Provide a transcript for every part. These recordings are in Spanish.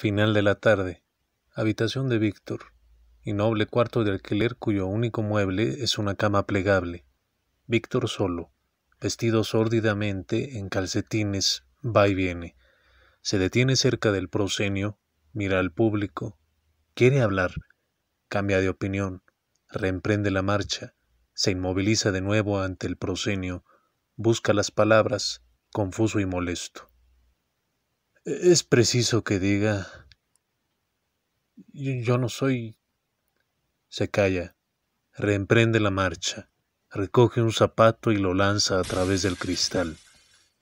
Final de la tarde. Habitación de Víctor. Y noble cuarto de alquiler cuyo único mueble es una cama plegable. Víctor solo, vestido sórdidamente en calcetines, va y viene. Se detiene cerca del prosenio, mira al público, quiere hablar, cambia de opinión, reemprende la marcha, se inmoviliza de nuevo ante el prosenio, busca las palabras, confuso y molesto. E-, es preciso que diga, yo no soy... Se calla, reemprende la marcha, recoge un zapato y lo lanza a través del cristal.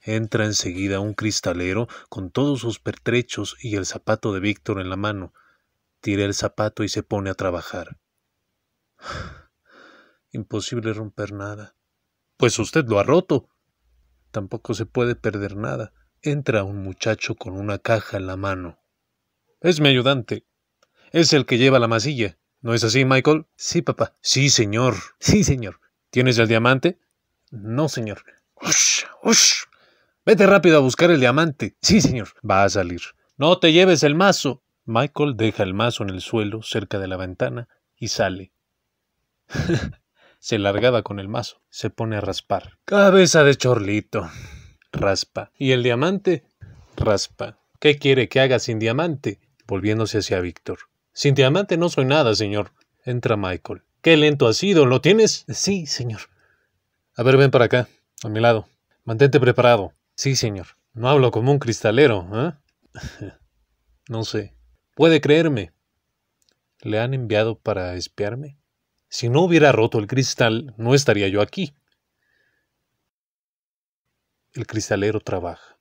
Entra enseguida un cristalero con todos sus pertrechos y el zapato de Víctor en la mano. Tira el zapato y se pone a trabajar. Imposible romper nada. Pues usted lo ha roto. Tampoco se puede perder nada. Entra un muchacho con una caja en la mano. Es mi ayudante. Es el que lleva la masilla. ¿No es así, Michael? Sí, papá. Sí, señor. Sí, señor. ¿Tienes el diamante? No, señor. ¡Ush! ¡Ush! Vete rápido a buscar el diamante. Sí, señor. Va a salir. No te lleves el mazo. Michael deja el mazo en el suelo cerca de la ventana y sale. Se largaba con el mazo. Se pone a raspar. Cabeza de chorlito raspa. ¿Y el diamante? Raspa. ¿Qué quiere que haga sin diamante? Volviéndose hacia Víctor. Sin diamante no soy nada, señor. Entra Michael. Qué lento has sido, ¿lo tienes? Sí, señor. A ver, ven para acá, a mi lado. Mantente preparado. Sí, señor. No hablo como un cristalero, ¿eh? no sé. Puede creerme. ¿Le han enviado para espiarme? Si no hubiera roto el cristal, no estaría yo aquí. El cristalero trabaja.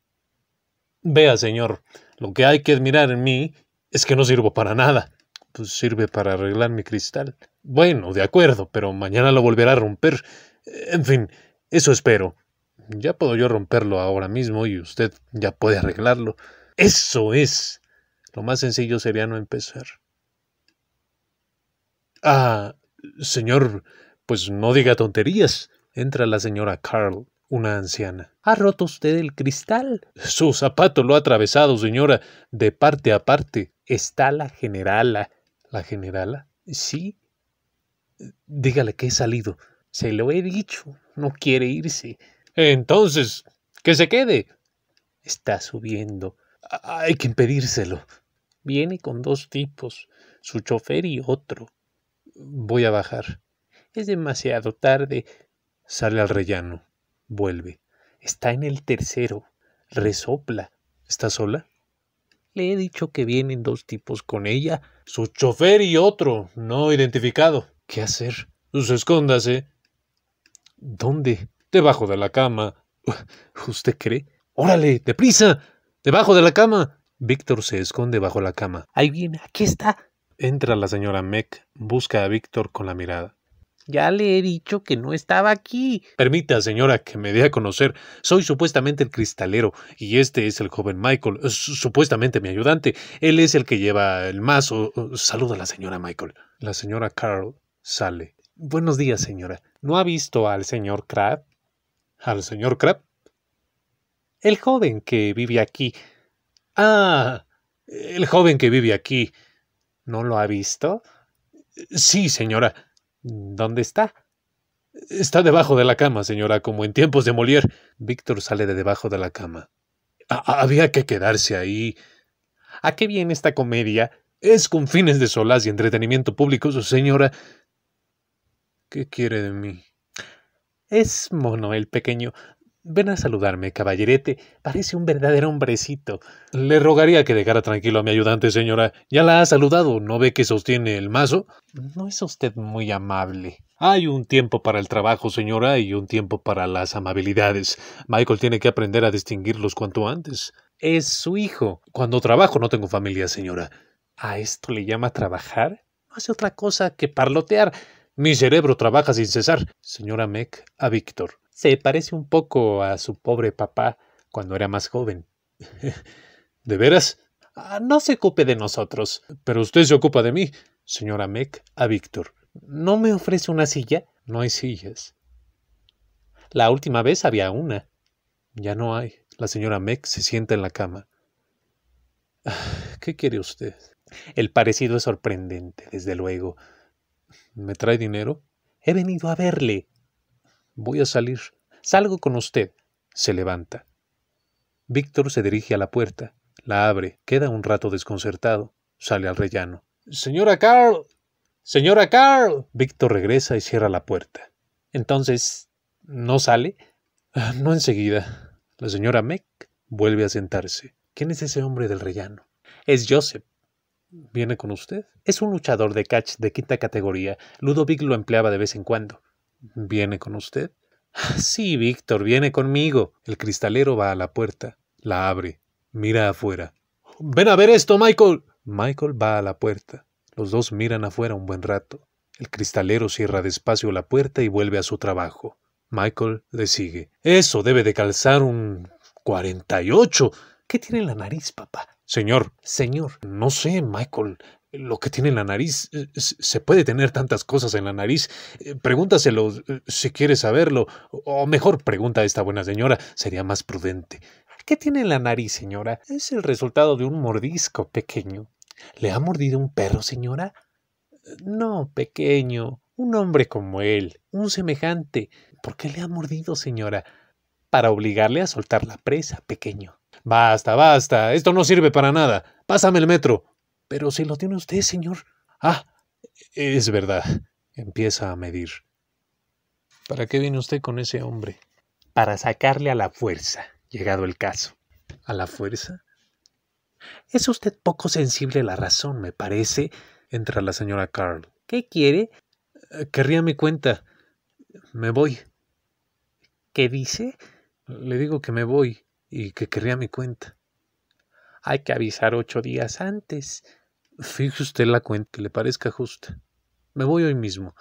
Vea, señor, lo que hay que admirar en mí es que no sirvo para nada. Pues sirve para arreglar mi cristal. Bueno, de acuerdo, pero mañana lo volverá a romper. En fin, eso espero. Ya puedo yo romperlo ahora mismo y usted ya puede arreglarlo. Eso es. Lo más sencillo sería no empezar. Ah, señor, pues no diga tonterías. Entra la señora Carl una anciana. ¿Ha roto usted el cristal? Su zapato lo ha atravesado, señora, de parte a parte. Está la generala. ¿La generala? Sí. Dígale que he salido. Se lo he dicho. No quiere irse. Entonces, que se quede. Está subiendo. Hay que impedírselo. Viene con dos tipos, su chofer y otro. Voy a bajar. Es demasiado tarde. Sale al rellano. Vuelve. Está en el tercero. Resopla. ¿Está sola? Le he dicho que vienen dos tipos con ella, su chofer y otro, no identificado. ¿Qué hacer? se pues escóndase. ¿Dónde? Debajo de la cama. ¿Usted cree? Órale, deprisa. Debajo de la cama. Víctor se esconde bajo la cama. Ahí viene, aquí está. Entra la señora Meck, busca a Víctor con la mirada. Ya le he dicho que no estaba aquí. Permita, señora, que me dé a conocer. Soy supuestamente el cristalero, y este es el joven Michael, eh, supuestamente mi ayudante. Él es el que lleva el mazo. Saluda a la señora Michael. La señora Carl sale. Buenos días, señora. ¿No ha visto al señor Crab? ¿Al señor Crab? El joven que vive aquí. Ah, el joven que vive aquí. ¿No lo ha visto? Sí, señora. ¿Dónde está? Está debajo de la cama, señora, como en tiempos de Molière. Víctor sale de debajo de la cama. había que quedarse ahí. ¿A qué viene esta comedia? Es con fines de solaz y entretenimiento público, su señora. ¿Qué quiere de mí? Es mono el pequeño. Ven a saludarme, caballerete. Parece un verdadero hombrecito. Le rogaría que dejara tranquilo a mi ayudante, señora. Ya la ha saludado. ¿No ve que sostiene el mazo? No es usted muy amable. Hay un tiempo para el trabajo, señora, y un tiempo para las amabilidades. Michael tiene que aprender a distinguirlos cuanto antes. Es su hijo. Cuando trabajo no tengo familia, señora. ¿A esto le llama trabajar? No hace otra cosa que parlotear. Mi cerebro trabaja sin cesar. Señora Meck, a Víctor. Se parece un poco a su pobre papá cuando era más joven. ¿De veras? Ah, no se ocupe de nosotros, pero usted se ocupa de mí, señora Meck, a Víctor. ¿No me ofrece una silla? No hay sillas. La última vez había una. Ya no hay. La señora Meck se sienta en la cama. ¿Qué quiere usted? El parecido es sorprendente, desde luego. ¿Me trae dinero? He venido a verle, Voy a salir. Salgo con usted. Se levanta. Víctor se dirige a la puerta, la abre, queda un rato desconcertado, sale al rellano. Señora Carl. Señora Carl. Víctor regresa y cierra la puerta. Entonces, ¿no sale? Ah, no enseguida. La señora Meck vuelve a sentarse. ¿Quién es ese hombre del rellano? Es Joseph. ¿Viene con usted? Es un luchador de catch de quinta categoría. Ludovic lo empleaba de vez en cuando. ¿Viene con usted? Ah, sí, Víctor, viene conmigo. El cristalero va a la puerta, la abre, mira afuera. Ven a ver esto, Michael. Michael va a la puerta. Los dos miran afuera un buen rato. El cristalero cierra despacio la puerta y vuelve a su trabajo. Michael le sigue. Eso debe de calzar un 48. ¿Qué tiene en la nariz, papá? Señor. Señor. No sé, Michael lo que tiene en la nariz. Eh, se puede tener tantas cosas en la nariz. Eh, pregúntaselo eh, si quiere saberlo. O mejor pregunta a esta buena señora. Sería más prudente. ¿Qué tiene en la nariz, señora? Es el resultado de un mordisco pequeño. ¿Le ha mordido un perro, señora? No, pequeño. Un hombre como él. Un semejante. ¿Por qué le ha mordido, señora? Para obligarle a soltar la presa, pequeño. Basta, basta. Esto no sirve para nada. Pásame el metro. Pero si lo tiene usted, señor. Ah, es verdad. Empieza a medir. ¿Para qué viene usted con ese hombre? Para sacarle a la fuerza, llegado el caso. ¿A la fuerza? Es usted poco sensible a la razón, me parece. Entra la señora Carl. ¿Qué quiere? Eh, querría mi cuenta. Me voy. ¿Qué dice? Le digo que me voy y que querría mi cuenta. Hay que avisar ocho días antes. Fije usted la cuenta que le parezca justa. Me voy hoy mismo.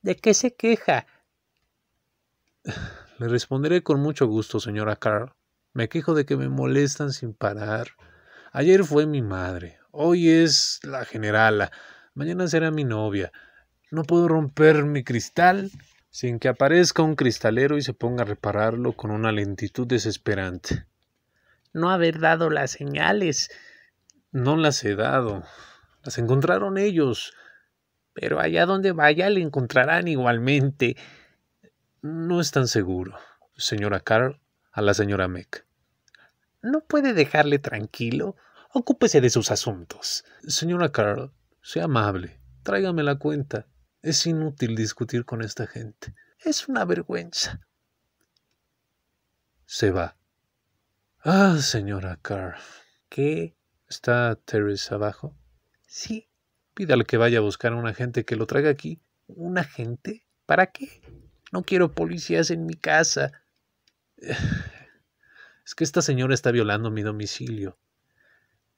¿De qué se queja? Le responderé con mucho gusto, señora Carl. Me quejo de que me molestan sin parar. Ayer fue mi madre, hoy es la generala, mañana será mi novia. No puedo romper mi cristal sin que aparezca un cristalero y se ponga a repararlo con una lentitud desesperante. No haber dado las señales. No las he dado. Las encontraron ellos, pero allá donde vaya le encontrarán igualmente. No es tan seguro, señora Carl, a la señora Meck. ¿No puede dejarle tranquilo? Ocúpese de sus asuntos. Señora Carl, sea amable, tráigame la cuenta. Es inútil discutir con esta gente. Es una vergüenza. Se va. Ah, señora Carl. ¿Qué? ¿Está Teresa abajo? Sí, pídale que vaya a buscar a un agente que lo traiga aquí. ¿Un agente? ¿Para qué? No quiero policías en mi casa. Es que esta señora está violando mi domicilio.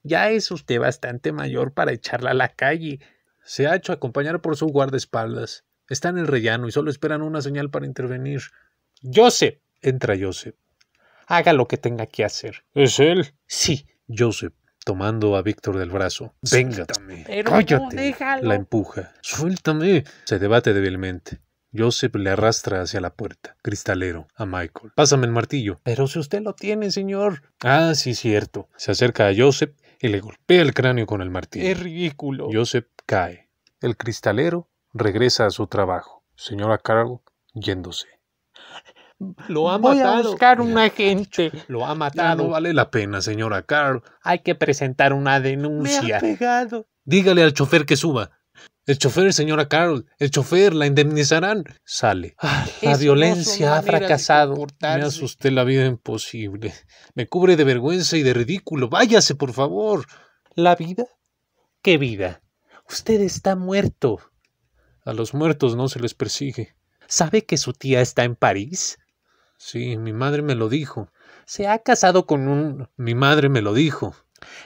Ya es usted bastante mayor para echarla a la calle. Se ha hecho acompañar por su guardaespaldas. Está en el rellano y solo esperan una señal para intervenir. Joseph. Entra Joseph. Haga lo que tenga que hacer. ¿Es él? Sí, Joseph tomando a Víctor del brazo. Venga, cállate. la empuja. Suéltame. Se debate débilmente. Joseph le arrastra hacia la puerta, cristalero, a Michael. Pásame el martillo. Pero si usted lo tiene, señor. Ah, sí, cierto. Se acerca a Joseph y le golpea el cráneo con el martillo. Es ridículo. Joseph cae. El cristalero regresa a su trabajo. Señora Carl, yéndose. Lo ha Voy matado. a buscar un agente. Lo ha matado. no vale la pena, señora Carl. Hay que presentar una denuncia. Me ha pegado. Dígale al chofer que suba. El chofer, señora Carl, el chofer, la indemnizarán. Sale. Ah, la violencia ha fracasado. Me asusté usted la vida imposible. Me cubre de vergüenza y de ridículo. Váyase, por favor. ¿La vida? ¿Qué vida? Usted está muerto. A los muertos no se les persigue. ¿Sabe que su tía está en París? Sí, mi madre me lo dijo. Se ha casado con un... Mi madre me lo dijo.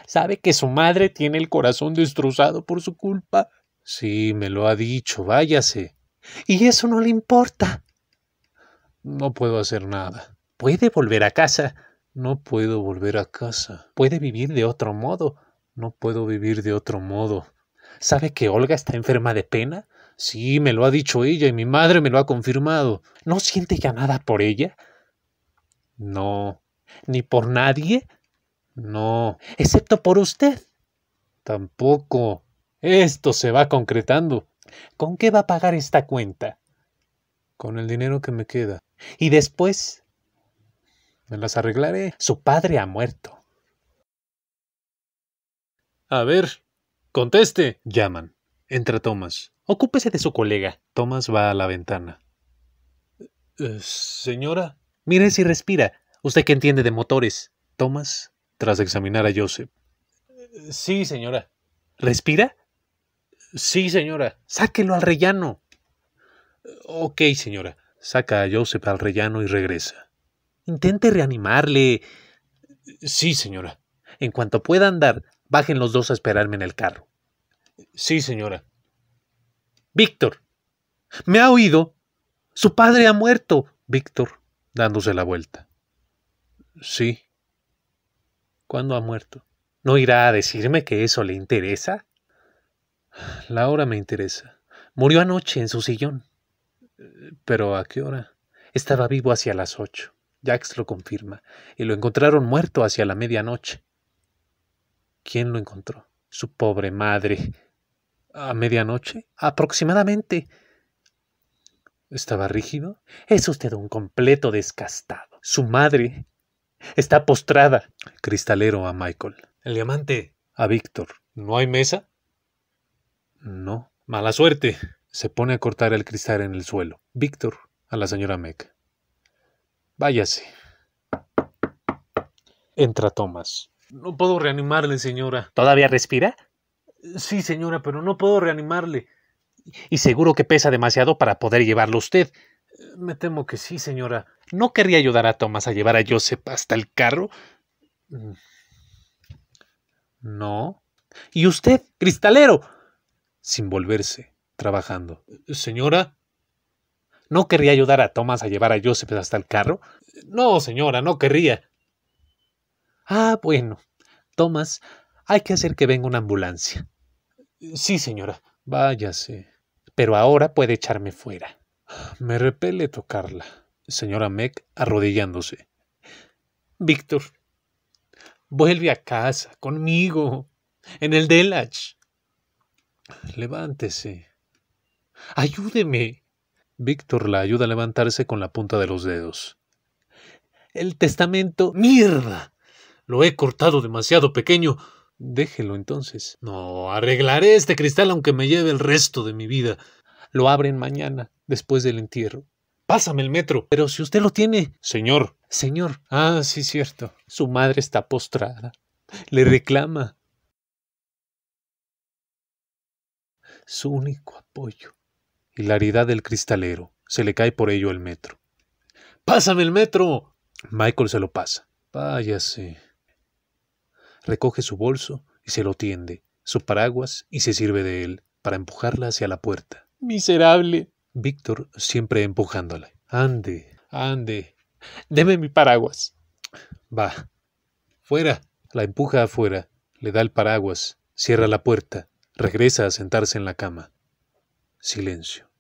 Sabe que su madre tiene el corazón destrozado por su culpa. Sí, me lo ha dicho, váyase. Y eso no le importa. No puedo hacer nada. ¿Puede volver a casa? No puedo volver a casa. ¿Puede vivir de otro modo? No puedo vivir de otro modo. ¿Sabe que Olga está enferma de pena? Sí, me lo ha dicho ella y mi madre me lo ha confirmado. ¿No siente ya nada por ella? No. ¿Ni por nadie? No. ¿Excepto por usted? Tampoco. Esto se va concretando. ¿Con qué va a pagar esta cuenta? Con el dinero que me queda. ¿Y después? Me las arreglaré. Su padre ha muerto. A ver, conteste, llaman. Entra Thomas. Ocúpese de su colega. Thomas va a la ventana. Eh, señora. Mire si respira. Usted que entiende de motores. Thomas, tras examinar a Joseph. Eh, sí, señora. ¿Respira? Sí, señora. Sáquelo al rellano. Eh, ok, señora. Saca a Joseph al rellano y regresa. Intente reanimarle. Sí, señora. En cuanto pueda andar, bajen los dos a esperarme en el carro. Sí, señora. Víctor. ¿Me ha oído? Su padre ha muerto. Víctor, dándose la vuelta. Sí. ¿Cuándo ha muerto? ¿No irá a decirme que eso le interesa? La hora me interesa. Murió anoche en su sillón. ¿Pero a qué hora? Estaba vivo hacia las ocho. Jax lo confirma. Y lo encontraron muerto hacia la medianoche. ¿Quién lo encontró? Su pobre madre a medianoche, aproximadamente. Estaba rígido. Es usted un completo descastado. Su madre está postrada. Cristalero a Michael. El diamante. A Víctor. ¿No hay mesa? No. Mala suerte. Se pone a cortar el cristal en el suelo. Víctor a la señora Meck. Váyase. Entra Thomas. No puedo reanimarle, señora. ¿Todavía respira? Sí, señora, pero no puedo reanimarle. Y seguro que pesa demasiado para poder llevarlo usted. Me temo que sí, señora. ¿No querría ayudar a Tomás a llevar a Joseph hasta el carro? Mm. No. ¿Y usted, cristalero? Sin volverse, trabajando. Señora. ¿No querría ayudar a Tomás a llevar a Joseph hasta el carro? No, señora, no querría. Ah, bueno. Tomás... Hay que hacer que venga una ambulancia. Sí, señora, váyase. Pero ahora puede echarme fuera. Me repele tocarla. Señora Meck, arrodillándose. Víctor, vuelve a casa, conmigo, en el Delach. Levántese. Ayúdeme. Víctor la ayuda a levantarse con la punta de los dedos. El testamento. ¡Mierda! Lo he cortado demasiado pequeño. Déjelo entonces. No, arreglaré este cristal aunque me lleve el resto de mi vida. Lo abren mañana, después del entierro. Pásame el metro. Pero si usted lo tiene. Señor. Señor. Ah, sí, cierto. Su madre está postrada. Le reclama. Su único apoyo. Hilaridad del cristalero. Se le cae por ello el metro. Pásame el metro. Michael se lo pasa. Váyase recoge su bolso y se lo tiende, su paraguas y se sirve de él para empujarla hacia la puerta. Miserable. Víctor siempre empujándole. Ande, ande. Deme mi paraguas. Va. Fuera. La empuja afuera, le da el paraguas, cierra la puerta, regresa a sentarse en la cama. Silencio.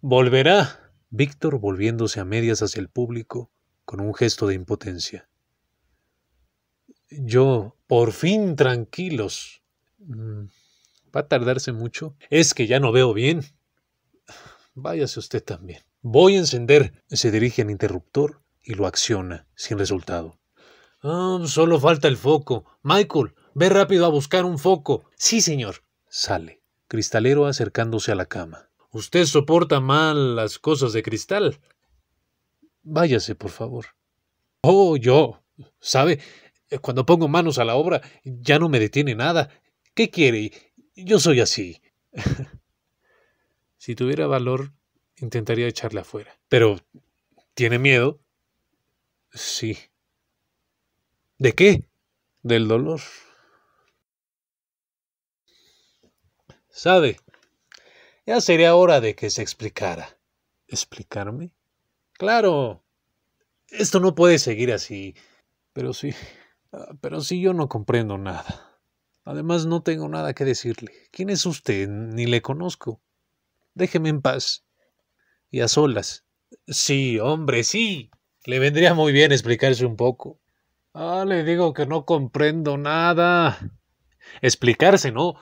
Volverá. Víctor volviéndose a medias hacia el público, con un gesto de impotencia yo, por fin tranquilos. Mm, va a tardarse mucho. Es que ya no veo bien. Váyase usted también. Voy a encender. Se dirige al interruptor y lo acciona, sin resultado. Ah, solo falta el foco. Michael, ve rápido a buscar un foco. Sí, señor. Sale. Cristalero acercándose a la cama. Usted soporta mal las cosas de cristal. Váyase, por favor. Oh, yo. ¿Sabe? Eh, cuando pongo manos a la obra, ya no me detiene nada. ¿Qué quiere? Yo soy así. si tuviera valor, intentaría echarle afuera. Pero, ¿tiene miedo? Sí. ¿De qué? Del dolor. ¿Sabe? Ya sería hora de que se explicara. ¿Explicarme? Claro. Esto no puede seguir así. Pero sí, Ah, pero si yo no comprendo nada. Además, no tengo nada que decirle. ¿Quién es usted? Ni le conozco. Déjeme en paz. Y a solas. Sí, hombre, sí. Le vendría muy bien explicarse un poco. Ah, le digo que no comprendo nada. Explicarse, ¿no?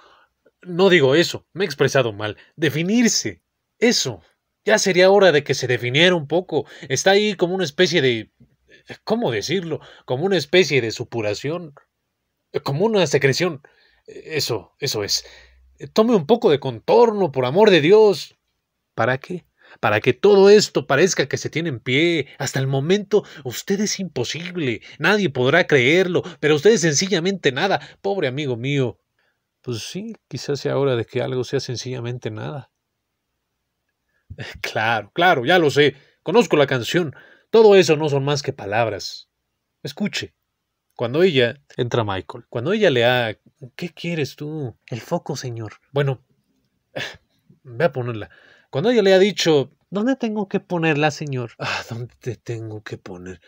No digo eso, me he expresado mal. Definirse. Eso. Ya sería hora de que se definiera un poco. Está ahí como una especie de ¿cómo decirlo? Como una especie de supuración, eh, como una secreción. E, eso, eso es. Eh, tome un poco de contorno, por amor de Dios. ¿Para qué? Para que todo esto parezca que se tiene en pie. Hasta el momento usted es imposible. Nadie podrá creerlo, pero usted es sencillamente nada. Pobre amigo mío. Pues sí, quizás sea hora de que algo sea sencillamente nada. Claro, claro, ya lo sé. Conozco la canción. Todo eso no son más que palabras. Escuche. Cuando ella... Entra Michael. Cuando ella le ha... ¿Qué quieres tú? El foco, señor. Bueno, voy a ponerla. Cuando ella le ha dicho... ¿Dónde tengo que ponerla, señor? Ah, ¿dónde te tengo que poner?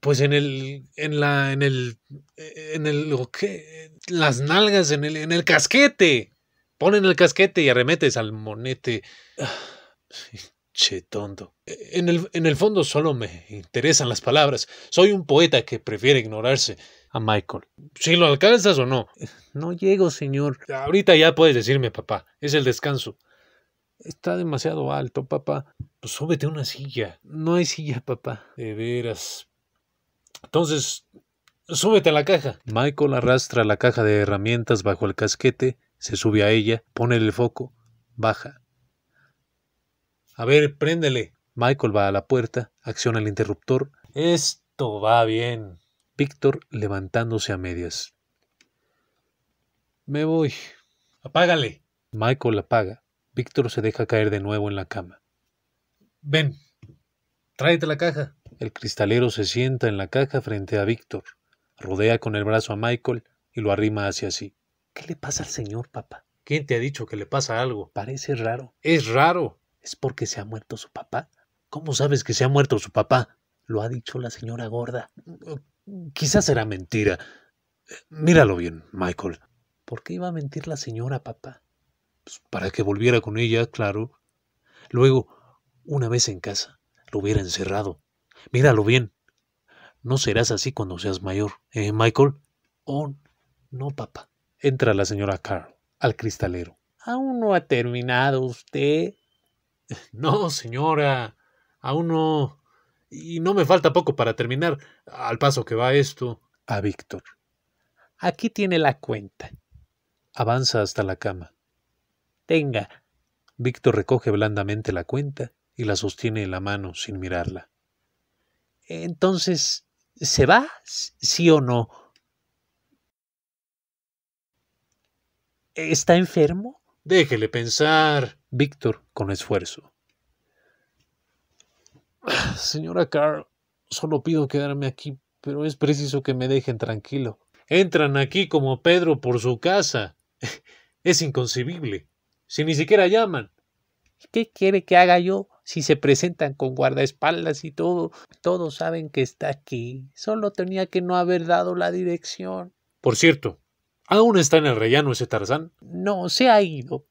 Pues en el... En la... En el... En el... qué? Las nalgas, en el... En el casquete. Ponen el casquete y arremetes al monete. Ah, Che tonto. E-, en el, fondo solo me interesan las palabras. Soy un poeta que prefiere ignorarse a Michael. Si lo alcanzas o no. No llego, señor. Ahorita ya puedes decirme, papá. Es el descanso. Está demasiado alto, papá. Pues súbete a una silla. No hay silla, papá. De veras. Entonces, súbete a la caja. Michael arrastra la caja de herramientas bajo el casquete, se sube a ella, pone el foco, baja. A ver, préndele. Michael va a la puerta, acciona el interruptor. Esto va bien. Víctor levantándose a medias. Me voy. Apágale. Michael apaga. Víctor se deja caer de nuevo en la cama. Ven, tráete la caja. El cristalero se sienta en la caja frente a Víctor, rodea con el brazo a Michael y lo arrima hacia sí. ¿Qué le pasa al señor, papá? ¿Quién te ha dicho que le pasa algo? Parece raro. Es raro. ¿Es porque se ha muerto su papá? ¿Cómo sabes que se ha muerto su papá? Lo ha dicho la señora gorda. Mm, quizás será mentira. Míralo bien, Michael. ¿Por qué iba a mentir la señora, papá? Pues para que volviera con ella, claro. Luego, una vez en casa, lo hubiera encerrado. Míralo bien. No serás así cuando seas mayor, ¿eh, Michael? Oh, no, papá. Entra la señora Carl al cristalero. Aún no ha terminado usted, No, señora, aún no. Y no me falta poco para terminar, al paso que va esto. A Víctor. Aquí tiene la cuenta. Avanza hasta la cama. Tenga. Víctor recoge blandamente la cuenta y la sostiene en la mano sin mirarla. Entonces, ¿se va? ¿Sí o no? ¿Está enfermo? Déjele pensar. Víctor con esfuerzo. Señora Carl, solo pido quedarme aquí, pero es preciso que me dejen tranquilo. Entran aquí como Pedro por su casa. Es inconcebible. Si ni siquiera llaman. ¿Qué quiere que haga yo? Si se presentan con guardaespaldas y todo, todos saben que está aquí. Solo tenía que no haber dado la dirección. Por cierto, ¿aún está en el rellano ese Tarzán? No, se ha ido.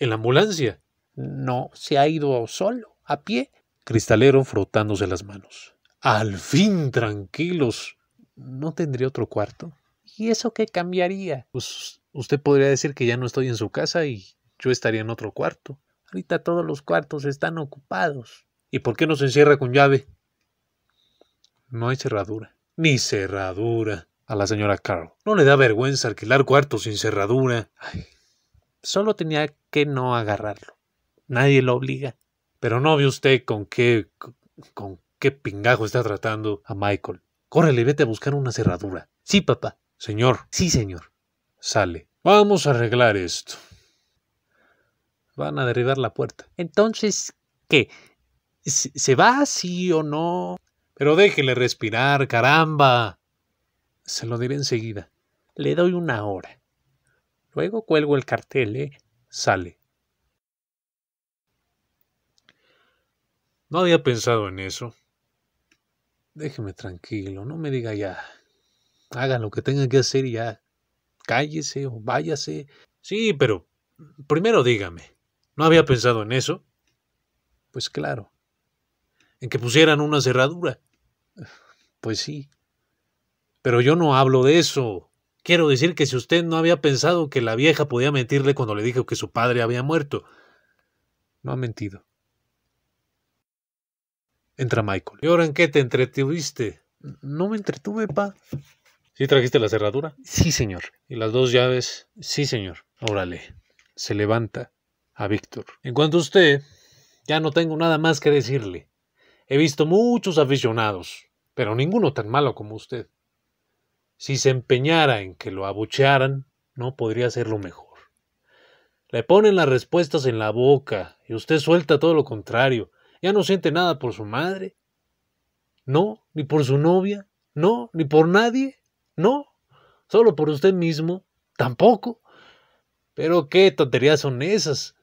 ¿En la ambulancia? No, se ha ido solo, a pie. Cristalero frotándose las manos. Al fin, tranquilos. ¿No tendría otro cuarto? ¿Y eso qué cambiaría? Pues usted podría decir que ya no estoy en su casa y yo estaría en otro cuarto. Ahorita todos los cuartos están ocupados. ¿Y por qué no se encierra con llave? No hay cerradura. Ni cerradura. A la señora Carl. ¿No le da vergüenza alquilar cuartos sin cerradura? solo tenía que no agarrarlo. Nadie lo obliga. Pero no ve usted con qué, con qué pingajo está tratando a Michael. Córrele, vete a buscar una cerradura. Sí, papá. Señor. Sí, señor. Sale. Vamos a arreglar esto. Van a derribar la puerta. Entonces, ¿qué? ¿Se va sí o no? Pero déjele respirar, caramba. Se lo diré enseguida. Le doy una hora. Luego cuelgo el cartel, ¿eh? Sale. No había pensado en eso. Déjeme tranquilo, no me diga ya. Haga lo que tenga que hacer y ya. Cállese o váyase. Sí, pero primero dígame. ¿No había pensado en eso? Pues claro. ¿En que pusieran una cerradura? Pues sí. Pero yo no hablo de eso. Quiero decir que si usted no había pensado que la vieja podía mentirle cuando le dijo que su padre había muerto. No ha mentido. Entra Michael. ¿Y ahora en qué te entretuviste? No me entretuve, pa. ¿Sí trajiste la cerradura? Sí, señor. ¿Y las dos llaves? Sí, señor. Órale. Se levanta a Víctor. En cuanto a usted, ya no tengo nada más que decirle. He visto muchos aficionados, pero ninguno tan malo como usted. Si se empeñara en que lo abuchearan, no podría hacerlo mejor. Le ponen las respuestas en la boca y usted suelta todo lo contrario ya no siente nada por su madre, no, ni por su novia, no, ni por nadie, no, solo por usted mismo, tampoco. Pero qué tonterías son esas.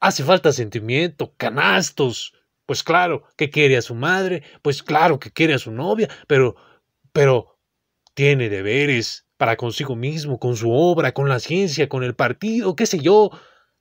Hace falta sentimiento, canastos. Pues claro que quiere a su madre, pues claro que quiere a su novia, pero, pero tiene deberes para consigo mismo, con su obra, con la ciencia, con el partido, qué sé yo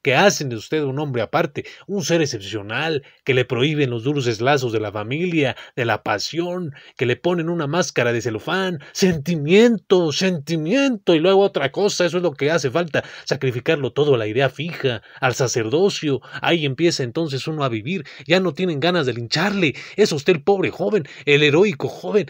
que hacen de usted un hombre aparte, un ser excepcional, que le prohíben los dulces lazos de la familia, de la pasión, que le ponen una máscara de celofán, sentimiento, sentimiento, y luego otra cosa, eso es lo que hace falta, sacrificarlo todo a la idea fija, al sacerdocio, ahí empieza entonces uno a vivir, ya no tienen ganas de lincharle, es usted el pobre joven, el heroico joven,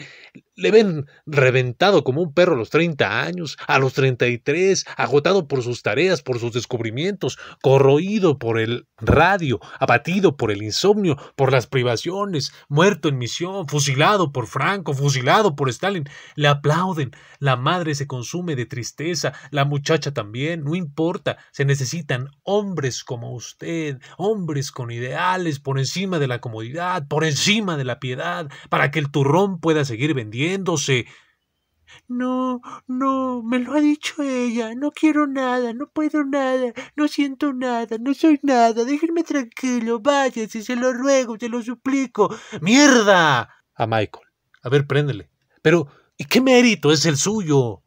le ven reventado como un perro a los 30 años, a los 33, agotado por sus tareas, por sus descubrimientos, corroído por el radio, abatido por el insomnio, por las privaciones, muerto en misión, fusilado por Franco, fusilado por Stalin. Le aplauden, la madre se consume de tristeza, la muchacha también, no importa, se necesitan hombres como usted, hombres con ideales por encima de la comodidad, por encima de la piedad, para que el turrón pueda seguir no, no, me lo ha dicho ella. No quiero nada, no puedo nada, no siento nada, no soy nada. Déjenme tranquilo, váyase, se lo ruego, se lo suplico. ¡Mierda! A Michael. A ver, préndele. Pero, ¿y qué mérito es el suyo?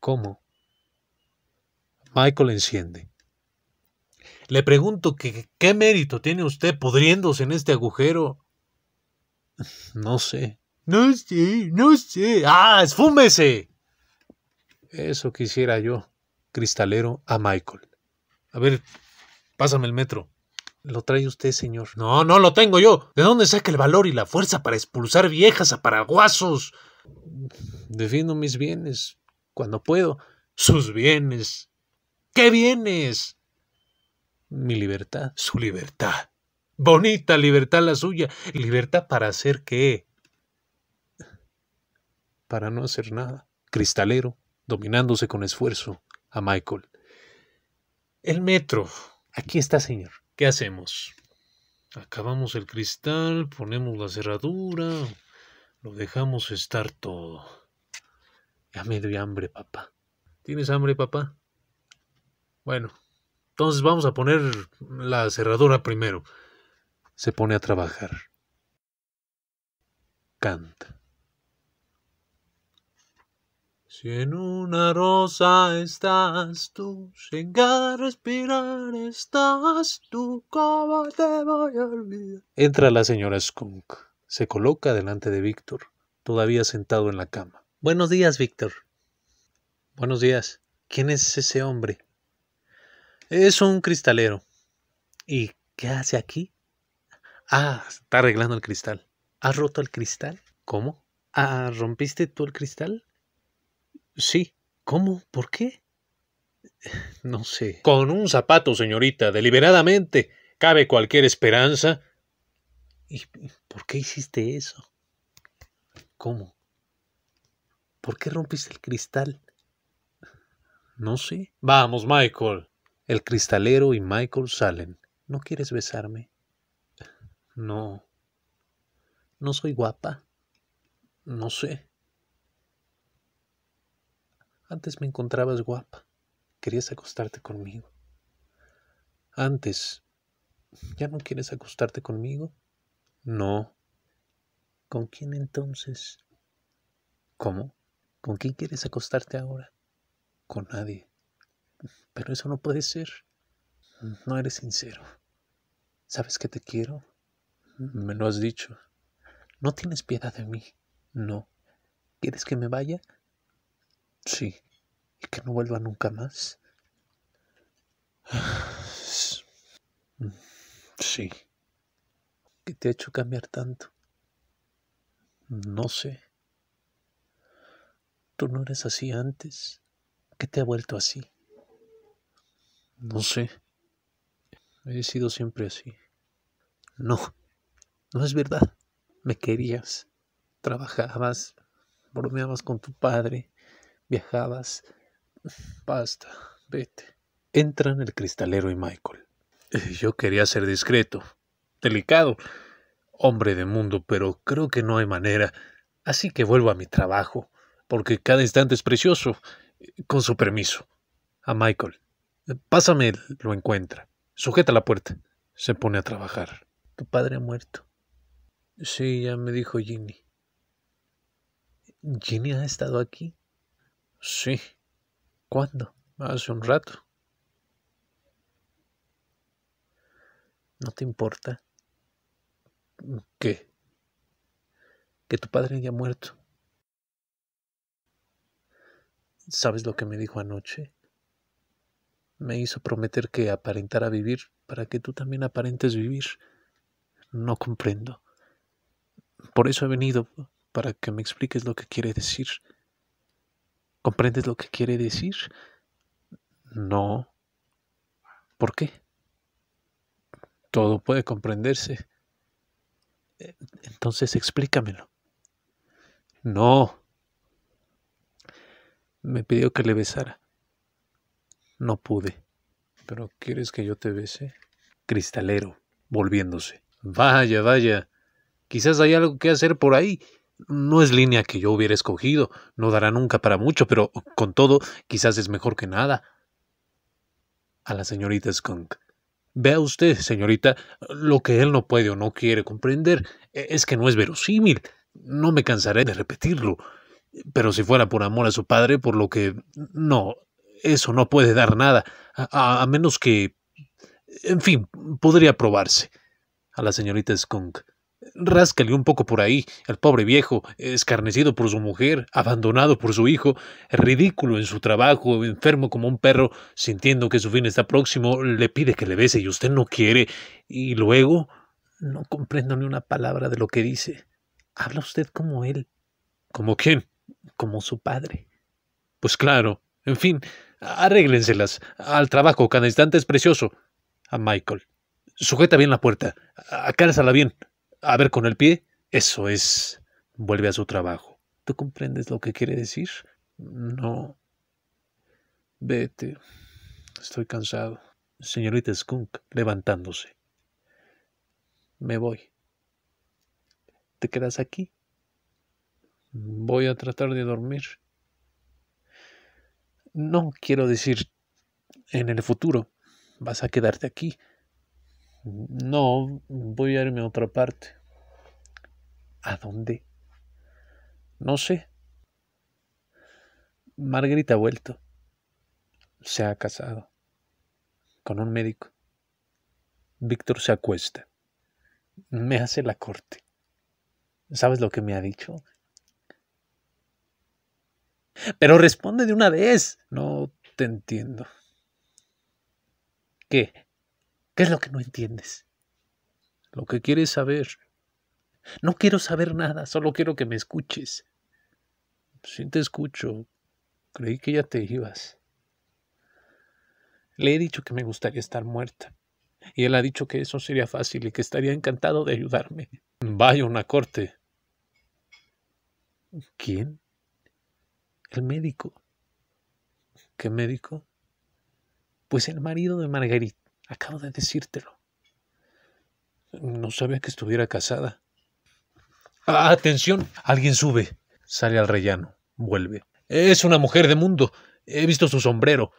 ¿Cómo? Michael enciende. Le pregunto que qué mérito tiene usted pudriéndose en este agujero. No sé. No sé, no sé. ¡Ah, esfúmese! Eso quisiera yo, cristalero, a Michael. A ver, pásame el metro. Lo trae usted, señor. No, no lo tengo yo. ¿De dónde saca el valor y la fuerza para expulsar viejas a paraguasos? Defiendo mis bienes cuando puedo. Sus bienes. ¿Qué bienes? Mi libertad. Su libertad. Bonita libertad la suya. Libertad para hacer qué? Para no hacer nada. Cristalero, dominándose con esfuerzo a Michael. El metro. Aquí está, señor. ¿Qué hacemos? Acabamos el cristal, ponemos la cerradura, lo dejamos estar todo. Ya me doy hambre, papá. ¿Tienes hambre, papá? Bueno, entonces vamos a poner la cerradura primero se pone a trabajar. Canta. Si en una rosa estás tú, sin cada respirar estás tú, ¿cómo te voy a olvidar? Entra la señora Skunk. Se coloca delante de Víctor, todavía sentado en la cama. Buenos días, Víctor. Buenos días. ¿Quién es ese hombre? Es un cristalero. ¿Y qué hace aquí? Ah, está arreglando el cristal. ¿Has roto el cristal? ¿Cómo? ¿Ah, ¿Rompiste tú el cristal? Sí. ¿Cómo? ¿Por qué? No sé. Con un zapato, señorita, deliberadamente. ¿Cabe cualquier esperanza? ¿Y por qué hiciste eso? ¿Cómo? ¿Por qué rompiste el cristal? No sé. Vamos, Michael. El cristalero y Michael salen. ¿No quieres besarme? No. No soy guapa. No sé. Antes me encontrabas guapa. Querías acostarte conmigo. Antes. ¿Ya no quieres acostarte conmigo? No. ¿Con quién entonces? ¿Cómo? ¿Con quién quieres acostarte ahora? Con nadie. Pero eso no puede ser. No eres sincero. ¿Sabes que te quiero? me lo has dicho. ¿No tienes piedad de mí? No. ¿Quieres que me vaya? Sí. ¿Y que no vuelva nunca más? Sí. ¿Qué te ha hecho cambiar tanto? No sé. Tú no eres así antes. ¿Qué te ha vuelto así? No sé. He sido siempre así. No. No es verdad. Me querías, trabajabas, bromeabas con tu padre, viajabas. Basta, vete. Entran el cristalero y Michael. Eh, yo quería ser discreto, delicado, hombre de mundo, pero creo que no hay manera. Así que vuelvo a mi trabajo, porque cada instante es precioso. Eh, con su permiso. A Michael. Eh, pásame, lo encuentra. Sujeta la puerta. Se pone a trabajar. Tu padre ha muerto. Sí, ya me dijo Ginny. ¿Ginny ha estado aquí? Sí. ¿Cuándo? Hace un rato. ¿No te importa? ¿Qué? Que tu padre haya muerto. ¿Sabes lo que me dijo anoche? Me hizo prometer que aparentara vivir para que tú también aparentes vivir. No comprendo. Por eso he venido, para que me expliques lo que quiere decir. ¿Comprendes lo que quiere decir? No. ¿Por qué? Todo puede comprenderse. E, entonces explícamelo. No. Me pidió que le besara. No pude. ¿Pero quieres que yo te bese? Cristalero, volviéndose. Vaya, vaya. Quizás hay algo que hacer por ahí. No es línea que yo hubiera escogido, no dará nunca para mucho, pero con todo, quizás es mejor que nada. A la señorita Skunk. Vea usted, señorita, lo que él no puede o no quiere comprender e, es que no es verosímil. No me cansaré de repetirlo. Pero si fuera por amor a su padre, por lo que... No, eso no puede dar nada, a, menos que... En fin, podría probarse. A la señorita Skunk. Ráscale un poco por ahí, el pobre viejo, escarnecido por su mujer, abandonado por su hijo, ridículo en su trabajo, enfermo como un perro, sintiendo que su fin está próximo, le pide que le bese y usted no quiere, y luego no comprendo ni una palabra de lo que dice. Habla usted como él. ¿Como quién? Como su padre. Pues claro, en fin, arréglenselas. Al trabajo, cada instante es precioso. A Michael. Sujeta bien la puerta. Acálzala bien. A ver con el pie, eso es. Vuelve a su trabajo. ¿Tú comprendes lo que quiere decir? No. Vete. Estoy cansado. Señorita Skunk, levantándose. Me voy. ¿Te quedas aquí? Voy a tratar de dormir. No quiero decir en el futuro. Vas a quedarte aquí. No, voy a irme a otra parte. ¿A dónde? No sé. Margarita ha vuelto. Se ha casado. Con un médico. Víctor se acuesta. Me hace la corte. ¿Sabes lo que me ha dicho? Pero responde de una vez. No te entiendo. ¿Qué? ¿Qué es lo que no entiendes? Lo que quieres saber. No quiero saber nada, solo quiero que me escuches. Si te escucho. Creí que ya te ibas. Le he dicho que me gustaría estar muerta. Y él ha dicho que eso sería fácil y que estaría encantado de ayudarme. Vaya una corte. ¿Quién? El médico. ¿Qué médico? Pues el marido de Margarita. Acabo de decírtelo. No sabía que estuviera casada. Ah, atención. Alguien sube. Sale al rellano. Vuelve. Es una mujer de mundo. He visto su sombrero.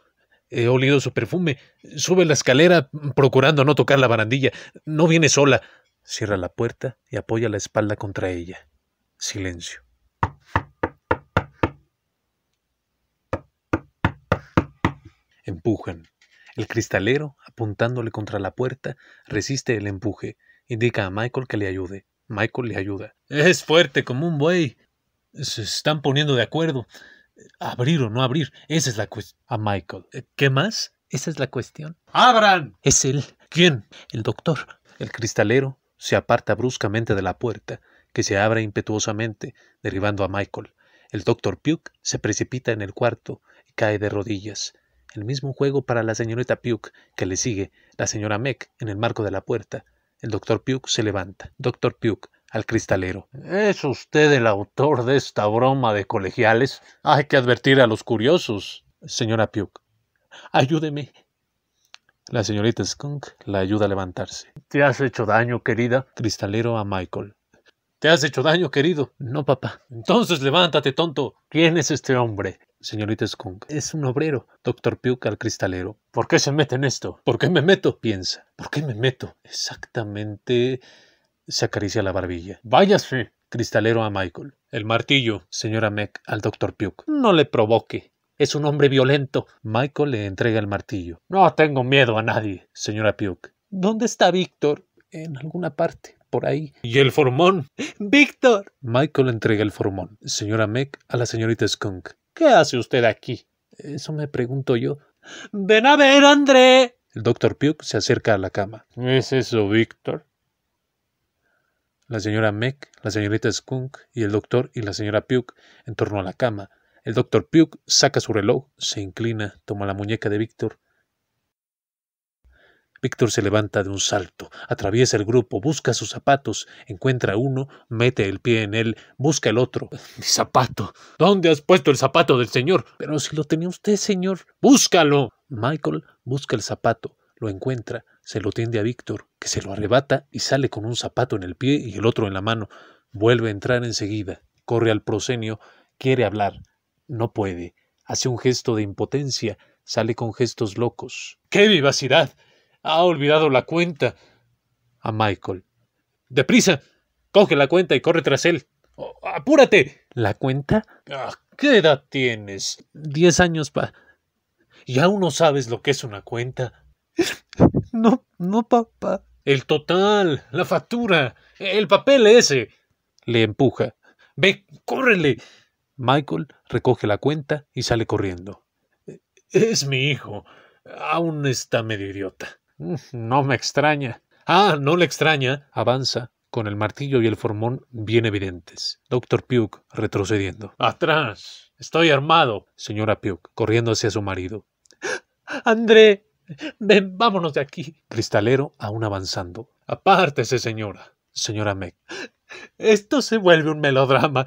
He olido su perfume. Sube la escalera procurando no tocar la barandilla. No viene sola. Cierra la puerta y apoya la espalda contra ella. Silencio. Empujan. El cristalero, apuntándole contra la puerta, resiste el empuje. Indica a Michael que le ayude. Michael le ayuda. Es fuerte como un buey. Se están poniendo de acuerdo. Abrir o no abrir, esa es la cuestión. A Michael. Eh, ¿Qué más? Esa es la cuestión. ¡Abran! Es él. ¿Quién? El doctor. El cristalero se aparta bruscamente de la puerta, que se abre impetuosamente, derribando a Michael. El doctor Puke se precipita en el cuarto y cae de rodillas el mismo juego para la señorita Puke, que le sigue, la señora Meck, en el marco de la puerta. El doctor Puke se levanta. Doctor Puke, al cristalero. ¿Es usted el autor de esta broma de colegiales? Hay que advertir a los curiosos. Señora Puke, ayúdeme. La señorita Skunk la ayuda a levantarse. ¿Te has hecho daño, querida? Cristalero a Michael. ¿Te has hecho daño, querido? No, papá. Entonces levántate, tonto. ¿Quién es este hombre? señorita Skunk. Es un obrero. Doctor Puke al cristalero. ¿Por qué se mete en esto? ¿Por qué me meto? Piensa. ¿Por qué me meto? Exactamente. Se acaricia la barbilla. Váyase. Cristalero a Michael. El martillo. Señora Meck al doctor Puke. No le provoque. Es un hombre violento. Michael le entrega el martillo. No tengo miedo a nadie, señora Puke. ¿Dónde está Víctor? En alguna parte. Por ahí. ¿Y el formón? ¡Víctor! Michael entrega el formón. Señora Meck a la señorita Skunk. ¿Qué hace usted aquí? Eso me pregunto yo. Ven a ver, André. El doctor Puke se acerca a la cama. ¿Es eso, Víctor? La señora Meck, la señorita Skunk y el doctor y la señora Puke en torno a la cama. El doctor Puke saca su reloj, se inclina, toma la muñeca de Víctor Víctor se levanta de un salto, atraviesa el grupo, busca sus zapatos, encuentra uno, mete el pie en él, busca el otro. Mi zapato. ¿Dónde has puesto el zapato del señor? Pero si lo tenía usted, señor. Búscalo. Michael busca el zapato, lo encuentra, se lo tiende a Víctor, que se lo arrebata y sale con un zapato en el pie y el otro en la mano. Vuelve a entrar enseguida, corre al proscenio, quiere hablar, no puede, hace un gesto de impotencia, sale con gestos locos. ¡Qué vivacidad! Ha olvidado la cuenta. A Michael. Deprisa. Coge la cuenta y corre tras él. Oh, ¡Apúrate! ¿La cuenta? ¿Qué edad tienes? Diez años pa. Y aún no sabes lo que es una cuenta. No, no, papá. El total, la factura, el papel ese. Le empuja. Ve, córrele. Michael recoge la cuenta y sale corriendo. Es mi hijo. Aún está medio idiota. Mm, no me extraña. Ah, no le extraña. Avanza, con el martillo y el formón bien evidentes. Doctor Puke, retrocediendo. Atrás. Estoy armado. Señora Puke, corriendo hacia su marido. André. Ven, vámonos de aquí. Cristalero aún avanzando. Apártese, señora. Señora Meg. Esto se vuelve un melodrama.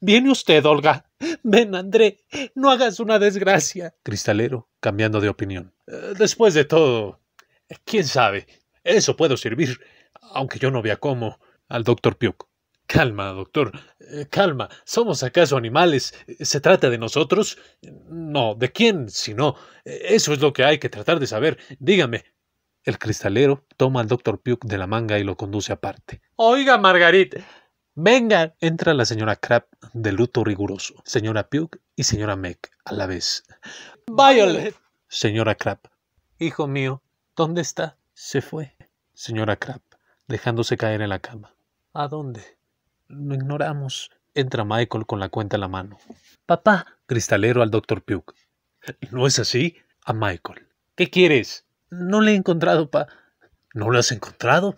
Viene usted, Olga. Ven, André. No hagas una desgracia. Cristalero, cambiando de opinión. Eh, después de todo, ¿Quién sabe? Eso puedo servir, aunque yo no vea cómo. Al doctor Piuk. Calma, doctor. Eh, calma. ¿Somos acaso animales? ¿Se trata de nosotros? No, ¿de quién? Si no, eh, eso es lo que hay que tratar de saber. Dígame. El cristalero toma al doctor Piuk de la manga y lo conduce aparte. Oiga, Margarita, Venga. Entra la señora Crab de luto riguroso, señora Piuk y señora Meg a la vez. Violet. Señora Crab. Hijo mío, ¿Dónde está? Se fue, señora Crab, dejándose caer en la cama. ¿A dónde? Lo ignoramos. Entra Michael con la cuenta en la mano. Papá. Cristalero al doctor Pugh. ¿No es así? A Michael. ¿Qué quieres? No le he encontrado, pa. ¿No lo has encontrado?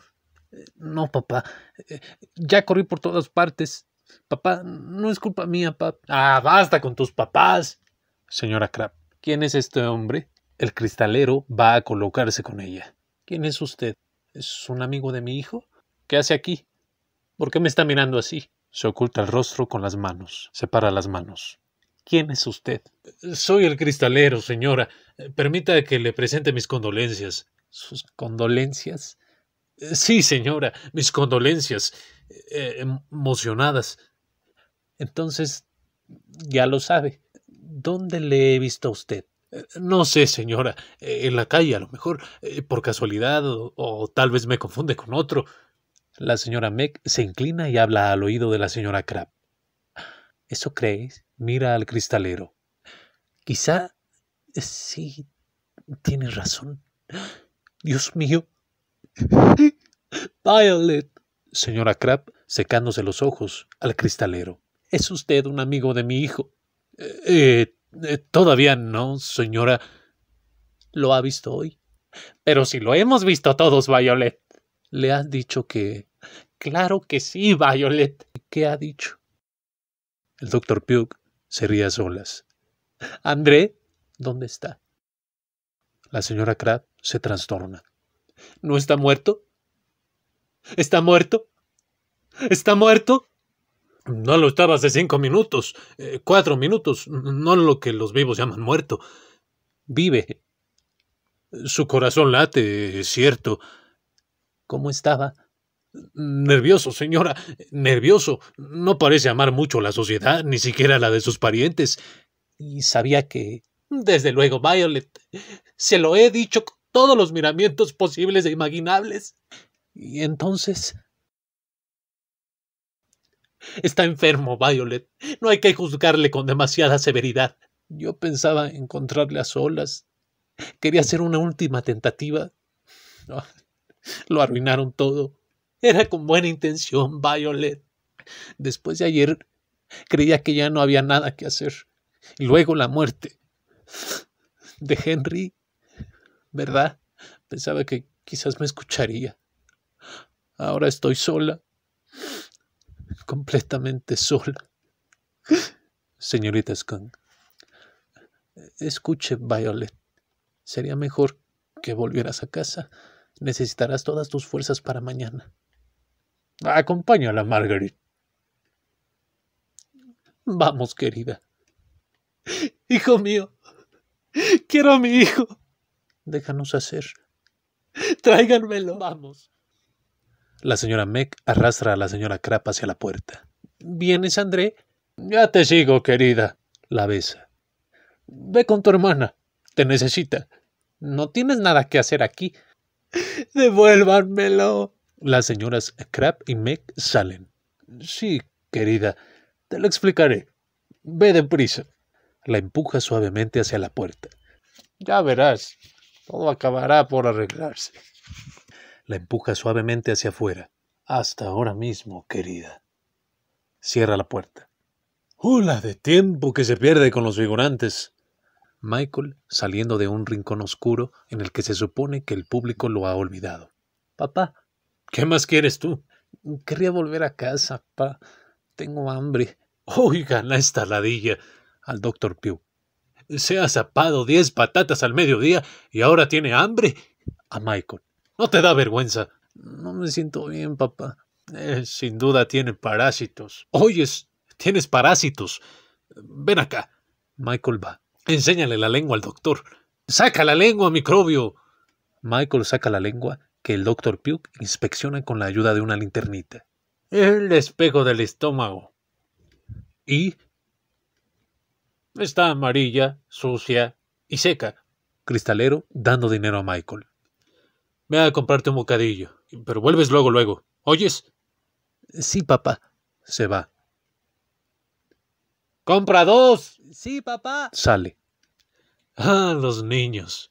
No, papá. Eh, ya corrí por todas partes. Papá, no es culpa mía, papá. Ah, basta con tus papás. Señora Crab, ¿quién es este hombre? El cristalero va a colocarse con ella. ¿Quién es usted? ¿Es un amigo de mi hijo? ¿Qué hace aquí? ¿Por qué me está mirando así? Se oculta el rostro con las manos. Separa las manos. ¿Quién es usted? Soy el cristalero, señora. Permita que le presente mis condolencias. ¿Sus condolencias? Sí, señora, mis condolencias. Eh, emocionadas. Entonces, ya lo sabe. ¿Dónde le he visto a usted? No sé, señora, eh, en la calle a lo mejor, eh, por casualidad, o, tal vez me confunde con otro. La señora Meck se inclina y habla al oído de la señora Crab. ¿Eso crees? Mira al cristalero. Quizá eh, sí Tiene razón. Dios mío. Violet. Señora Crab, secándose los ojos al cristalero. Es usted un amigo de mi hijo. Eh, eh, todavía no, señora. ¿Lo ha visto hoy? Pero si lo hemos visto todos, Violet. Le has dicho que... Claro que sí, Violet. ¿Qué ha dicho? El doctor Pugh se ríe a solas. André, ¿dónde está? La señora Kratt se trastorna. ¿No está muerto? ¿Está muerto? ¿Está muerto? No lo estaba hace cinco minutos, eh, cuatro minutos, no lo que los vivos llaman muerto. Vive. Su corazón late, es cierto. ¿Cómo estaba? Nervioso, señora, nervioso. No parece amar mucho la sociedad, ni siquiera la de sus parientes. Y sabía que... Desde luego, Violet. Se lo he dicho con todos los miramientos posibles e imaginables. Y entonces... Está enfermo, Violet. No hay que juzgarle con demasiada severidad. Yo pensaba encontrarle a solas. Quería hacer una última tentativa. Ah, lo arruinaron todo. Era con buena intención, Violet. Después de ayer creía que ya no había nada que hacer. Y luego la muerte de Henry, ¿verdad? Pensaba que quizás me escucharía. Ahora estoy sola completamente sola. Señorita Skunk, escuche, Violet, sería mejor que volvieras a casa. Necesitarás todas tus fuerzas para mañana. Acompáñala, Margaret. Vamos, querida. Hijo mío, quiero a mi hijo. Déjanos hacer. Tráiganmelo. Vamos. La señora Meck arrastra a la señora Crap hacia la puerta. ¿Vienes, André? Ya te sigo, querida. La besa. Ve con tu hermana. Te necesita. No tienes nada que hacer aquí. Devuélvanmelo. Las señoras Crap y Meck salen. Sí, querida. Te lo explicaré. Ve deprisa. La empuja suavemente hacia la puerta. Ya verás. Todo acabará por arreglarse. La empuja suavemente hacia afuera. Hasta ahora mismo, querida. Cierra la puerta. ¡Hola de tiempo que se pierde con los figurantes! Michael saliendo de un rincón oscuro en el que se supone que el público lo ha olvidado. Papá. ¿Qué más quieres tú? Querría volver a casa, papá. Tengo hambre. Oigan la esta ladilla. Al doctor Pew. Se ha zapado diez patatas al mediodía y ahora tiene hambre. A Michael. ¿No te da vergüenza? No me siento bien, papá. Eh, sin duda tiene parásitos. Oyes, tienes parásitos. Ven acá. Michael va. Enséñale la lengua al doctor. Saca la lengua, microbio. Michael saca la lengua que el doctor Pugh inspecciona con la ayuda de una linternita. El espejo del estómago. Y... Está amarilla, sucia y seca. Cristalero dando dinero a Michael. Ve a comprarte un bocadillo, pero vuelves luego, luego. ¿Oyes? Sí, papá. Se va. Compra dos. Sí, papá. Sale. Ah, los niños.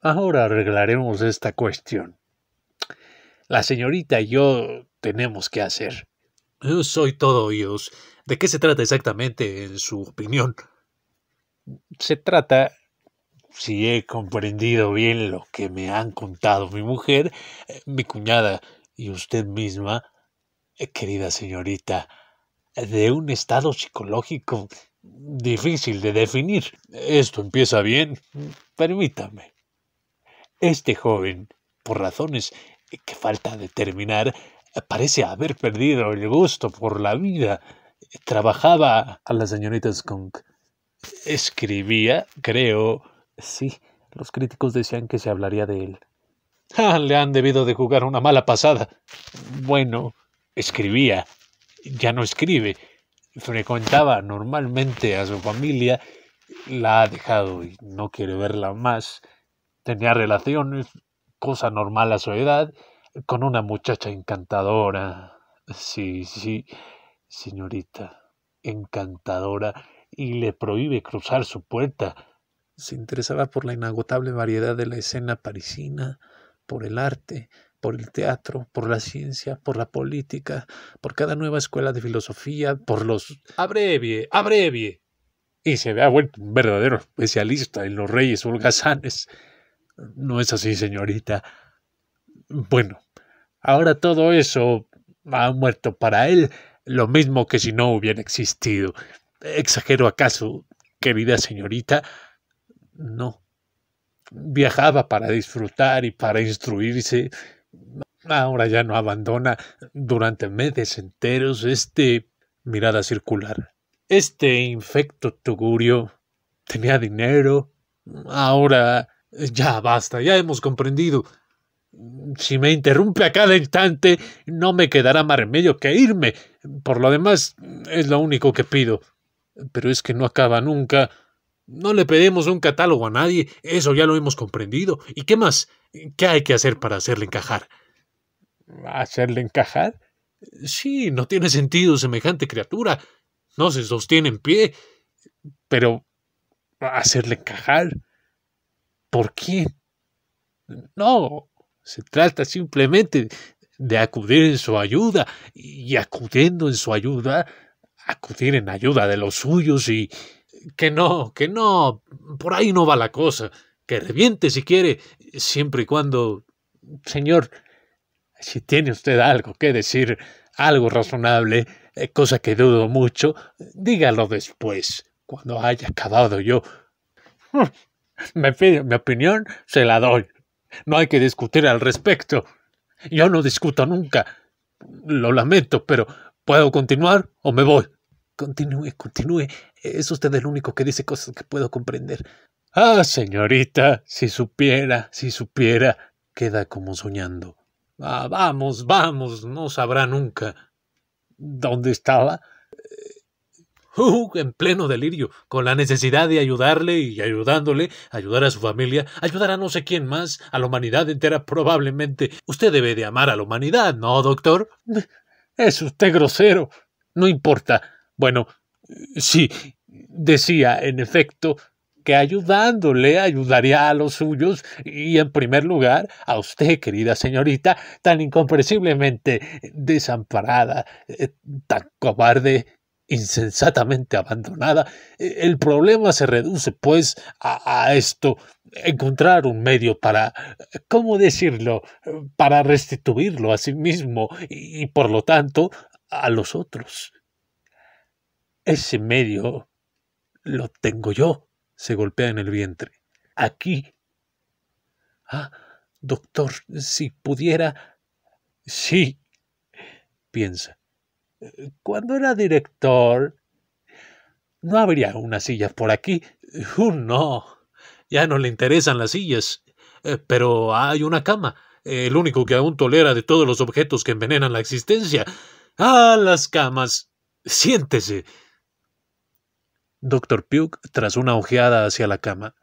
Ahora arreglaremos esta cuestión. La señorita y yo tenemos que hacer. soy todo ellos ¿De qué se trata exactamente, en su opinión? Se trata si he comprendido bien lo que me han contado mi mujer, eh, mi cuñada y usted misma, eh, querida señorita, de un estado psicológico difícil de definir. Esto empieza bien. Permítame. Este joven, por razones que falta determinar, parece haber perdido el gusto por la vida. Trabajaba a las señoritas con, Escribía, creo, Sí, los críticos decían que se hablaría de él. Ah, le han debido de jugar una mala pasada. Bueno, escribía. Ya no escribe. Frecuentaba normalmente a su familia. La ha dejado y no quiere verla más. Tenía relaciones, cosa normal a su edad, con una muchacha encantadora. Sí, sí, señorita, encantadora. Y le prohíbe cruzar su puerta se interesaba por la inagotable variedad de la escena parisina, por el arte, por el teatro, por la ciencia, por la política, por cada nueva escuela de filosofía, por los... Abrevie, abrevie. Y se vea vuelto un verdadero especialista en los reyes holgazanes. No es así, señorita. Bueno, ahora todo eso ha muerto para él, lo mismo que si no hubiera existido. ¿Exagero acaso, querida señorita? No. Viajaba para disfrutar y para instruirse. Ahora ya no abandona durante meses enteros este mirada circular. Este infecto tugurio tenía dinero. Ahora ya basta, ya hemos comprendido. Si me interrumpe a cada instante, no me quedará más remedio que irme. Por lo demás, es lo único que pido. Pero es que no acaba nunca. No le pedimos un catálogo a nadie, eso ya lo hemos comprendido. ¿Y qué más? ¿Qué hay que hacer para hacerle encajar? ¿Hacerle encajar? Sí, no tiene sentido semejante criatura. No se sostiene en pie. Pero... ¿Hacerle encajar? ¿Por qué? No, se trata simplemente de acudir en su ayuda y acudiendo en su ayuda, acudir en ayuda de los suyos y, que no, que no, por ahí no va la cosa. Que reviente si quiere, siempre y cuando... Señor, si tiene usted algo que decir, algo razonable, eh, cosa que dudo mucho, dígalo después, cuando haya acabado yo. Me pido mi opinión, se la doy. No hay que discutir al respecto. Yo no discuto nunca. Lo lamento, pero ¿puedo continuar o me voy? Continúe, continúe. Es usted el único que dice cosas que puedo comprender. Ah, señorita, si supiera, si supiera. Queda como soñando. Ah, vamos, vamos, no sabrá nunca. ¿Dónde estaba? Eh, uh, en pleno delirio, con la necesidad de ayudarle y ayudándole, ayudar a su familia, ayudar a no sé quién más, a la humanidad entera probablemente. Usted debe de amar a la humanidad, ¿no, doctor? Es usted grosero. No importa. Bueno, sí, decía, en efecto, que ayudándole ayudaría a los suyos y en primer lugar a usted, querida señorita, tan incomprensiblemente desamparada, eh, tan cobarde, insensatamente abandonada. E, el problema se reduce, pues, a, esto, encontrar un medio para, ¿cómo decirlo?, para restituirlo a sí mismo y por lo tanto, a los otros. Ese medio lo tengo yo, se golpea en el vientre. Aquí. Ah, doctor, si pudiera... Sí, piensa. Cuando era director... No habría unas sillas por aquí. Uh, no. Ya no le interesan las sillas. Eh, pero hay una cama el único que aún tolera de todos los objetos que envenenan la existencia. ¡Ah, las camas! Siéntese. Doctor Pugh tras una ojeada hacia la cama.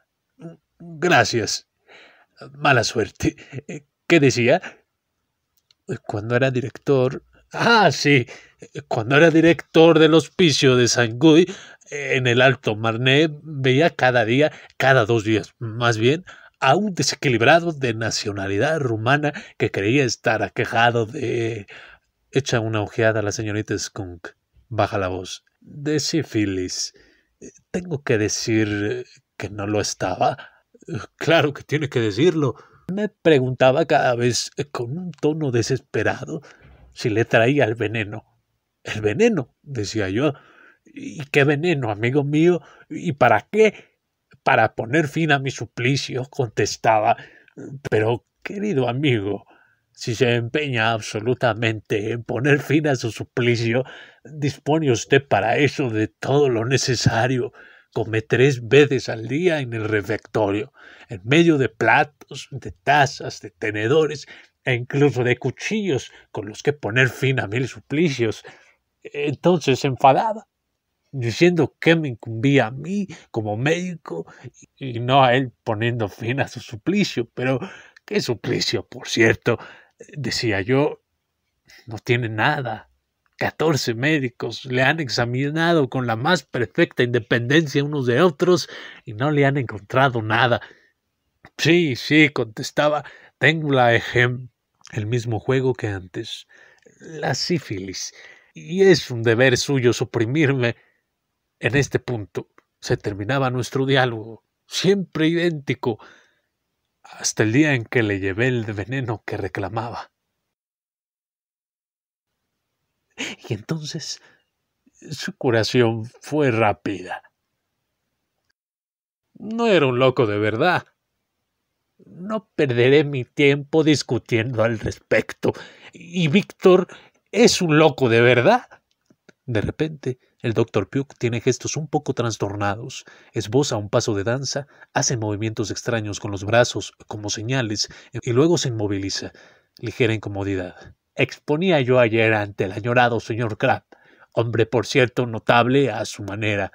Gracias. Mala suerte. Eh, ¿Qué decía? Cuando era director. Ah, sí. Cuando era director del hospicio de Saint Guy, eh, en el Alto Marné, veía cada día, cada dos días, más bien, a un desequilibrado de nacionalidad rumana que creía estar aquejado de. Echa una ojeada a la señorita Skunk. Baja la voz. De sífilis. Eh, tengo que decir que no lo estaba. Eh, claro que tiene que decirlo. Me preguntaba cada vez eh, con un tono desesperado si le traía el veneno. El veneno, decía yo. ¿Y qué veneno, amigo mío? ¿Y para qué? Para poner fin a mi suplicio, contestaba. Pero, querido amigo, si se empeña absolutamente en poner fin a su suplicio, dispone usted para eso de todo lo necesario. Come tres veces al día en el refectorio, en medio de platos, de tazas, de tenedores e incluso de cuchillos con los que poner fin a mil suplicios. Entonces enfadada, diciendo que me incumbía a mí como médico y no a él poniendo fin a su suplicio, pero qué suplicio, por cierto, decía yo, no tiene nada. Catorce médicos le han examinado con la más perfecta independencia unos de otros y no le han encontrado nada. Sí, sí, contestaba, tengo la EGEM, el mismo juego que antes, la sífilis, y es un deber suyo suprimirme. En este punto se terminaba nuestro diálogo, siempre idéntico hasta el día en que le llevé el veneno que reclamaba. Y entonces su curación fue rápida. No era un loco de verdad. No perderé mi tiempo discutiendo al respecto. Y Víctor es un loco de verdad. De repente, el doctor Pugh tiene gestos un poco trastornados, esboza un paso de danza, hace movimientos extraños con los brazos como señales y luego se inmoviliza. Ligera incomodidad. Exponía yo ayer ante el añorado señor Krapp, hombre por cierto notable a su manera,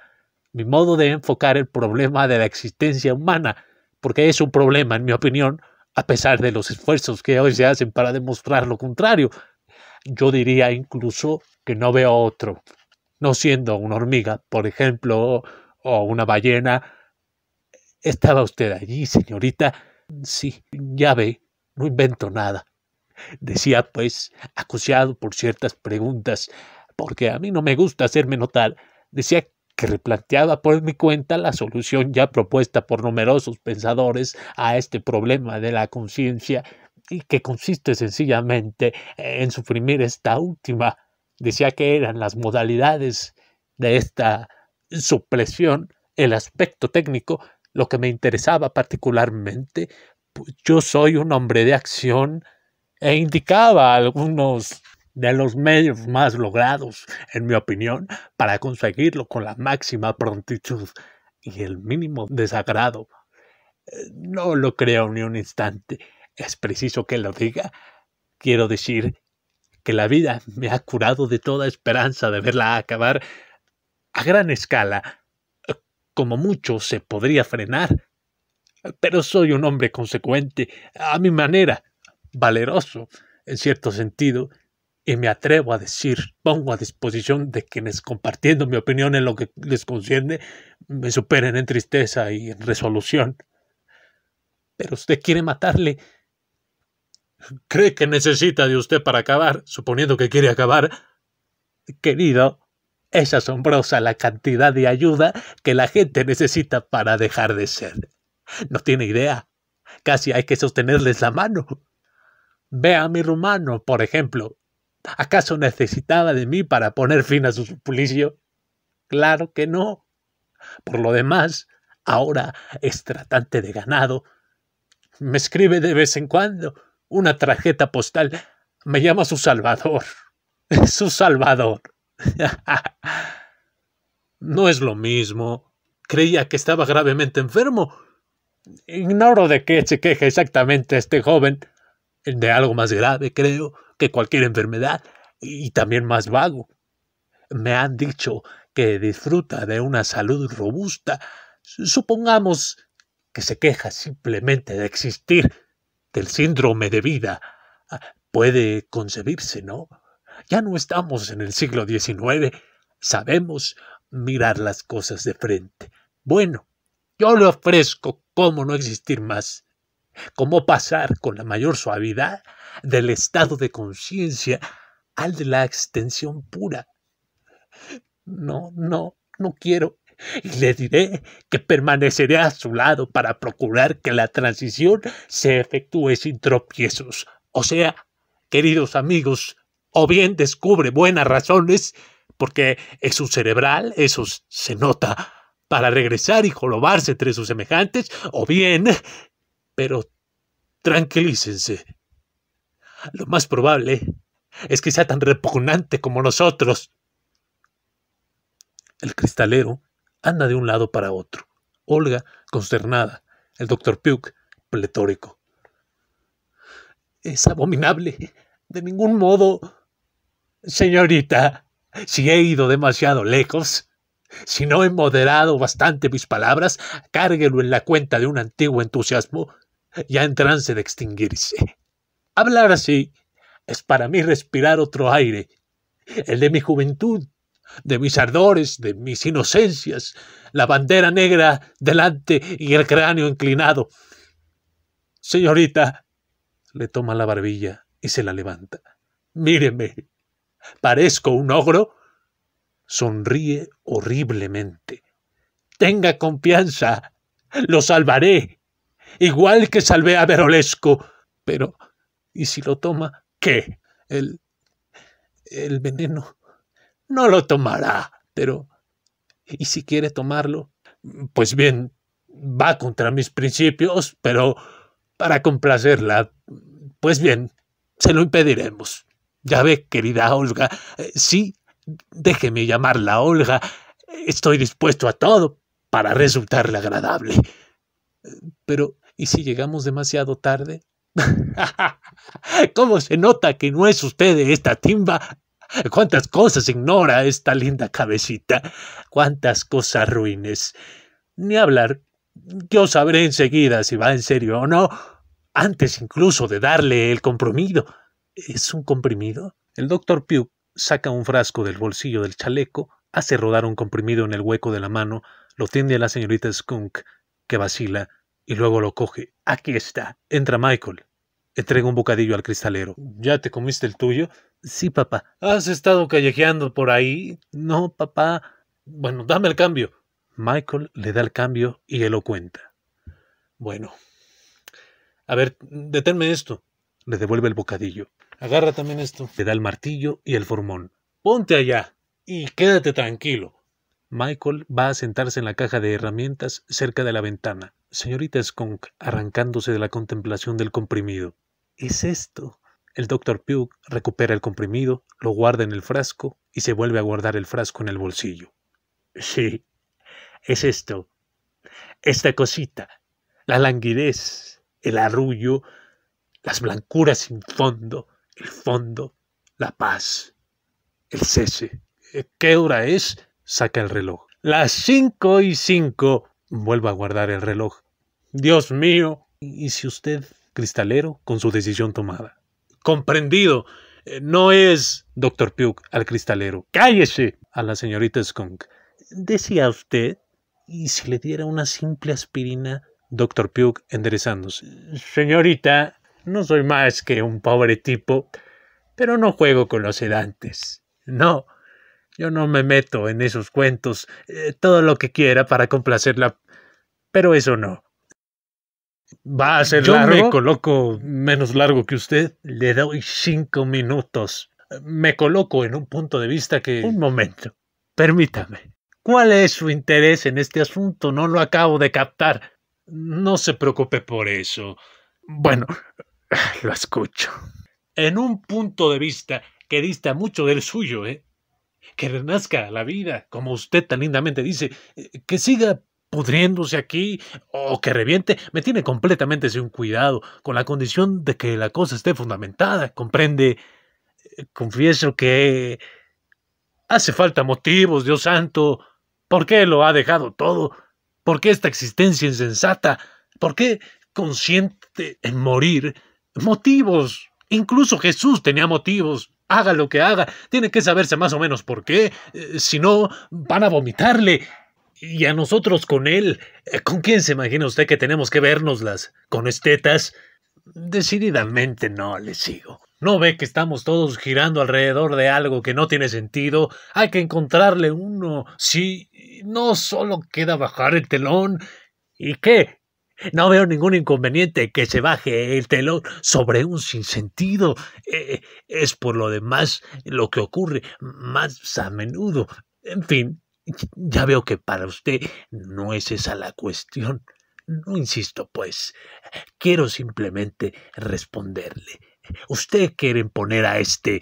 mi modo de enfocar el problema de la existencia humana, porque es un problema, en mi opinión, a pesar de los esfuerzos que hoy se hacen para demostrar lo contrario. Yo diría incluso que no veo otro no siendo una hormiga, por ejemplo, o una ballena. Estaba usted allí, señorita. Sí, ya ve, no invento nada. Decía, pues, acuciado por ciertas preguntas, porque a mí no me gusta hacerme notar, decía que replanteaba por mi cuenta la solución ya propuesta por numerosos pensadores a este problema de la conciencia y que consiste sencillamente en suprimir esta última decía que eran las modalidades de esta supresión, el aspecto técnico, lo que me interesaba particularmente. Pues, yo soy un hombre de acción e indicaba algunos de los medios más logrados, en mi opinión, para conseguirlo con la máxima prontitud y el mínimo desagrado. Eh, no lo creo ni un instante. Es preciso que lo diga. Quiero decir que la vida me ha curado de toda esperanza de verla acabar a gran escala. Eh, como mucho se podría frenar. Pero soy un hombre consecuente, a mi manera, valeroso, en cierto sentido, y me atrevo a decir, pongo a disposición de quienes compartiendo mi opinión en lo que les conciende, me superen en tristeza y en resolución. Pero usted quiere matarle cree que necesita de usted para acabar, suponiendo que quiere acabar. Querido, es asombrosa la cantidad de ayuda que la gente necesita para dejar de ser. No tiene idea. Casi hay que sostenerles la mano. Ve a mi rumano, por ejemplo. ¿Acaso necesitaba de mí para poner fin a su suplicio? Claro que no. Por lo demás, ahora es tratante de ganado. Me escribe de vez en cuando una tarjeta postal. Me llama su Salvador. Su Salvador. no es lo mismo. Creía que estaba gravemente enfermo. Ignoro de qué se queja exactamente este joven. De algo más grave, creo, que cualquier enfermedad. Y también más vago. Me han dicho que disfruta de una salud robusta. Supongamos que se queja simplemente de existir del síndrome de vida. Ah, puede concebirse, ¿no? Ya no estamos en el siglo XIX. Sabemos mirar las cosas de frente. Bueno, yo le ofrezco cómo no existir más, cómo pasar con la mayor suavidad del estado de conciencia al de la extensión pura. No, no, no quiero, y le diré que permaneceré a su lado para procurar que la transición se efectúe sin tropiezos. O sea, queridos amigos, o bien descubre buenas razones, porque es un cerebral, eso se nota, para regresar y jorobarse entre sus semejantes, o bien... Pero tranquilícense. Lo más probable es que sea tan repugnante como nosotros. El cristalero anda de un lado para otro. Olga, consternada. El doctor Puke, pletórico. Es abominable. De ningún modo. Señorita, si he ido demasiado lejos, si no he moderado bastante mis palabras, cárguelo en la cuenta de un antiguo entusiasmo ya en trance de extinguirse. Hablar así es para mí respirar otro aire, el de mi juventud de mis ardores, de mis inocencias, la bandera negra delante y el cráneo inclinado. Señorita, le toma la barbilla y se la levanta. Míreme. ¿Parezco un ogro? Sonríe horriblemente. Tenga confianza. Lo salvaré. Igual que salvé a Verolesco. Pero, ¿y si lo toma? ¿Qué? El. el veneno no lo tomará, pero... ¿Y si quiere tomarlo? Pues bien, va contra mis principios, pero para complacerla, pues bien, se lo impediremos. Ya ve, querida Olga, eh, sí, déjeme llamarla Olga, estoy dispuesto a todo para resultarle agradable. Pero, ¿y si llegamos demasiado tarde? ¿Cómo se nota que no es usted esta timba Cuántas cosas ignora esta linda cabecita, cuántas cosas ruines. Ni hablar, yo sabré enseguida si va en serio o no, antes incluso de darle el comprimido. ¿Es un comprimido? El doctor Pugh saca un frasco del bolsillo del chaleco, hace rodar un comprimido en el hueco de la mano, lo tiende a la señorita Skunk, que vacila, y luego lo coge. Aquí está. Entra Michael. Entrega un bocadillo al cristalero. ¿Ya te comiste el tuyo? Sí, papá. ¿Has estado callejeando por ahí? No, papá. Bueno, dame el cambio. Michael le da el cambio y él lo cuenta. Bueno. A ver, deténme esto. Le devuelve el bocadillo. Agarra también esto. Le da el martillo y el formón. Ponte allá y quédate tranquilo. Michael va a sentarse en la caja de herramientas cerca de la ventana. Señorita Skunk, arrancándose de la contemplación del comprimido. ¿Es esto? El doctor Pugh recupera el comprimido, lo guarda en el frasco y se vuelve a guardar el frasco en el bolsillo. Sí, es esto. Esta cosita. La languidez, el arrullo, las blancuras sin fondo, el fondo, la paz, el cese. Eh, ¿Qué hora es? Saca el reloj. Las cinco y cinco. Vuelve a guardar el reloj. Dios mío. ¿Y si usted, cristalero, con su decisión tomada? comprendido. Eh, no es Dr. Puke al cristalero. ¡Cállese! A la señorita Skunk. Decía usted, y si le diera una simple aspirina, —doctor Puke enderezándose. Señorita, no soy más que un pobre tipo, pero no juego con los sedantes. No, yo no me meto en esos cuentos, eh, todo lo que quiera para complacerla, pero eso no. Va a ser Yo Me coloco menos largo que usted. Le doy cinco minutos. Me coloco en un punto de vista que... Un momento. Permítame. ¿Cuál es su interés en este asunto? No lo acabo de captar. No se preocupe por eso. Bueno, lo escucho. En un punto de vista que dista mucho del suyo, ¿eh? Que renazca la vida, como usted tan lindamente dice, eh, que siga pudriéndose aquí o que reviente, me tiene completamente sin cuidado, con la condición de que la cosa esté fundamentada, comprende. Eh, confieso que hace falta motivos, Dios santo. ¿Por qué lo ha dejado todo? ¿Por qué esta existencia insensata? ¿Por qué consciente en morir? Motivos. Incluso Jesús tenía motivos haga lo que haga, tiene que saberse más o menos por qué, eh, si no, van a vomitarle y a nosotros con él. Eh, ¿Con quién se imagina usted que tenemos que vernoslas? ¿Con estetas? Decididamente no le sigo. ¿No ve que estamos todos girando alrededor de algo que no tiene sentido? Hay que encontrarle uno. Sí, no solo queda bajar el telón. ¿Y qué? No veo ningún inconveniente que se baje el telón sobre un sinsentido. Eh, es por lo demás lo que ocurre más a menudo. En fin, ya veo que para usted no es esa la cuestión. No insisto, pues. Quiero simplemente responderle. Usted quiere poner a este,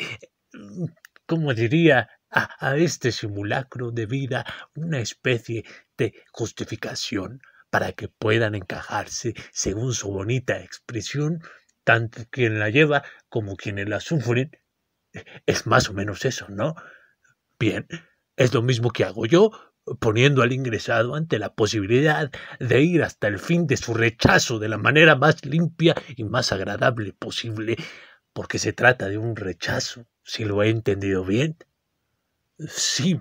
como diría, a, a este simulacro de vida una especie de justificación para que puedan encajarse, según su bonita expresión, tanto quien la lleva como quienes la sufren. Es más o menos eso, ¿no? Bien, es lo mismo que hago yo, poniendo al ingresado ante la posibilidad de ir hasta el fin de su rechazo de la manera más limpia y más agradable posible, porque se trata de un rechazo, si lo he entendido bien. Sí,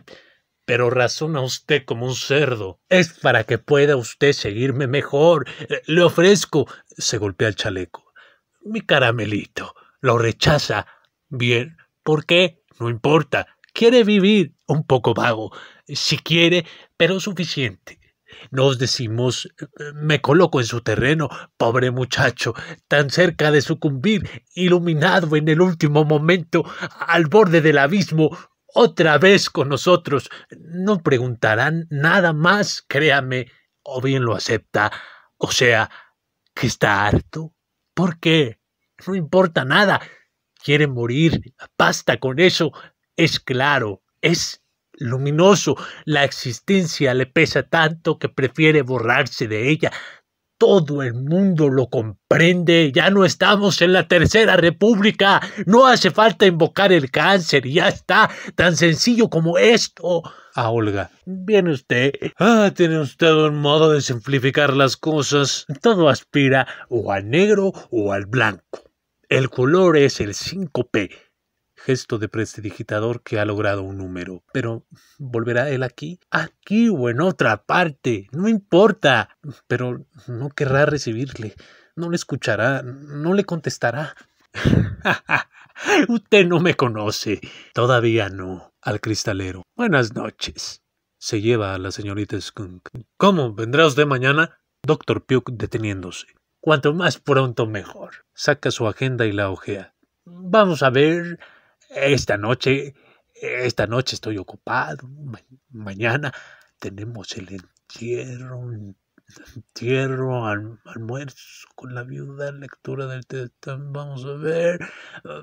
pero razona usted como un cerdo. Es para que pueda usted seguirme mejor. Le ofrezco. se golpea el chaleco. Mi caramelito. Lo rechaza. Bien. ¿Por qué? No importa quiere vivir un poco vago, si quiere, pero suficiente. Nos decimos, me coloco en su terreno, pobre muchacho, tan cerca de sucumbir, iluminado en el último momento, al borde del abismo, otra vez con nosotros. No preguntarán nada más, créame, o bien lo acepta, o sea, que está harto. ¿Por qué? No importa nada. Quiere morir, basta con eso, es claro, es luminoso. La existencia le pesa tanto que prefiere borrarse de ella. Todo el mundo lo comprende. Ya no estamos en la Tercera República. No hace falta invocar el cáncer. Ya está. Tan sencillo como esto. A ah, Olga. Viene usted. Ah, tiene usted un modo de simplificar las cosas. Todo aspira o al negro o al blanco. El color es el 5P gesto de prestidigitador que ha logrado un número. Pero, ¿volverá él aquí? Aquí o en otra parte, no importa. Pero no querrá recibirle, no le escuchará, no le contestará. Usted no me conoce. Todavía no. Al cristalero. Buenas noches. Se lleva a la señorita Skunk. ¿Cómo? ¿Vendrá usted mañana? Doctor Puke deteniéndose. Cuanto más pronto mejor. Saca su agenda y la ojea. Vamos a ver esta noche, esta noche estoy ocupado, mañana tenemos el entierro, entierro, al almuerzo con la viuda, lectura del testamento, vamos a ver,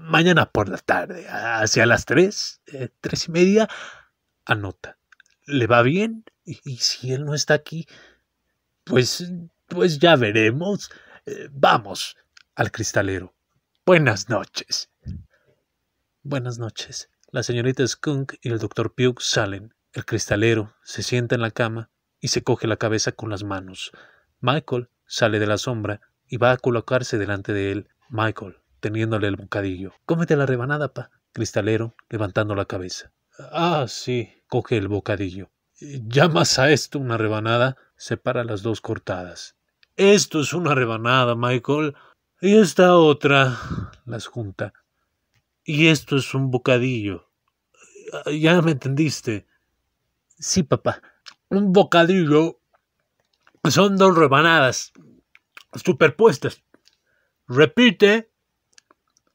mañana por la tarde, hacia las tres, eh, tres y media, anota, le va bien y, si él no está aquí, pues, pues ya veremos, eh, vamos al cristalero. Buenas noches. Buenas noches. La señorita Skunk y el doctor Pugh salen. El cristalero se sienta en la cama y se coge la cabeza con las manos. Michael sale de la sombra y va a colocarse delante de él. Michael, teniéndole el bocadillo. Cómete la rebanada, pa. Cristalero, levantando la cabeza. Ah, sí. Coge el bocadillo. ¿Llamas a esto una rebanada? Separa las dos cortadas. Esto es una rebanada, Michael. Y esta otra. Las junta. Y esto es un bocadillo. Ah, ya me entendiste. Sí, papá. Un bocadillo son dos rebanadas superpuestas. Repite.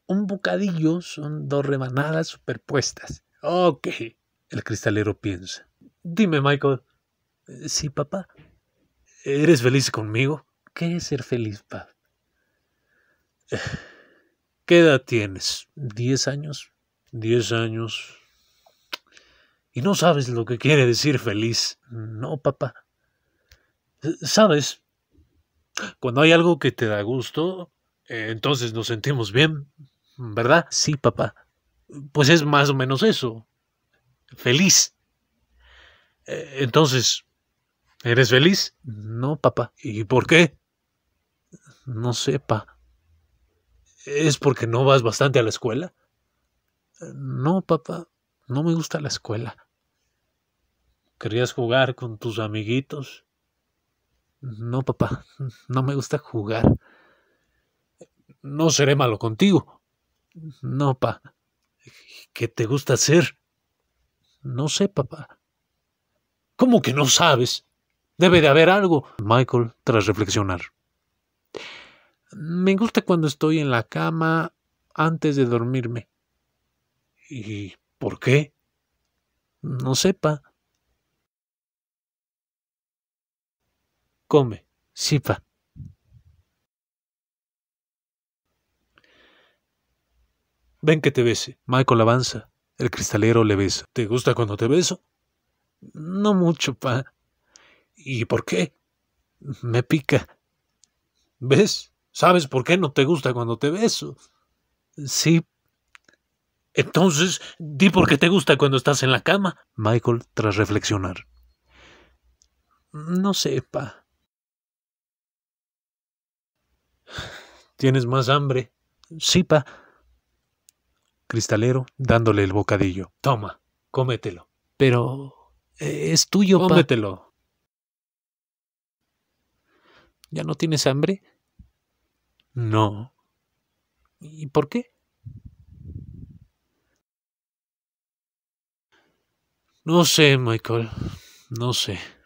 Un bocadillo son dos rebanadas superpuestas. Ok. El cristalero piensa. Dime, Michael. Sí, papá. ¿Eres feliz conmigo? ¿Qué es ser feliz, papá? ¿Qué edad tienes? Diez años? Diez años. Y no sabes lo que quiere decir feliz. No, papá. ¿Sabes? Cuando hay algo que te da gusto, eh, entonces nos sentimos bien, ¿verdad? Sí, papá. Pues es más o menos eso. Feliz. Eh, entonces, ¿eres feliz? No, papá. ¿Y por qué? No sé, ¿Es porque no vas bastante a la escuela? No, papá, no me gusta la escuela. ¿Querías jugar con tus amiguitos? No, papá, no me gusta jugar. No seré malo contigo. No, papá. ¿Qué te gusta hacer? No sé, papá. ¿Cómo que no sabes? Debe de haber algo. Michael, tras reflexionar. Me gusta cuando estoy en la cama antes de dormirme. ¿Y por qué? No sepa. Come, sipa. Ven que te bese. Michael avanza. El cristalero le besa. ¿Te gusta cuando te beso? No mucho, pa. ¿Y por qué? Me pica. ¿Ves? ¿Sabes por qué no te gusta cuando te beso? Sí. Entonces, di por qué te gusta cuando estás en la cama. Michael, tras reflexionar. No sé, pa. ¿Tienes más hambre? Sí, pa. Cristalero, dándole el bocadillo. Toma, cómetelo. Pero... Eh, es tuyo, pa. Cómetelo. ¿Ya no tienes hambre? No. ¿Y por qué? No sé, Michael. No sé.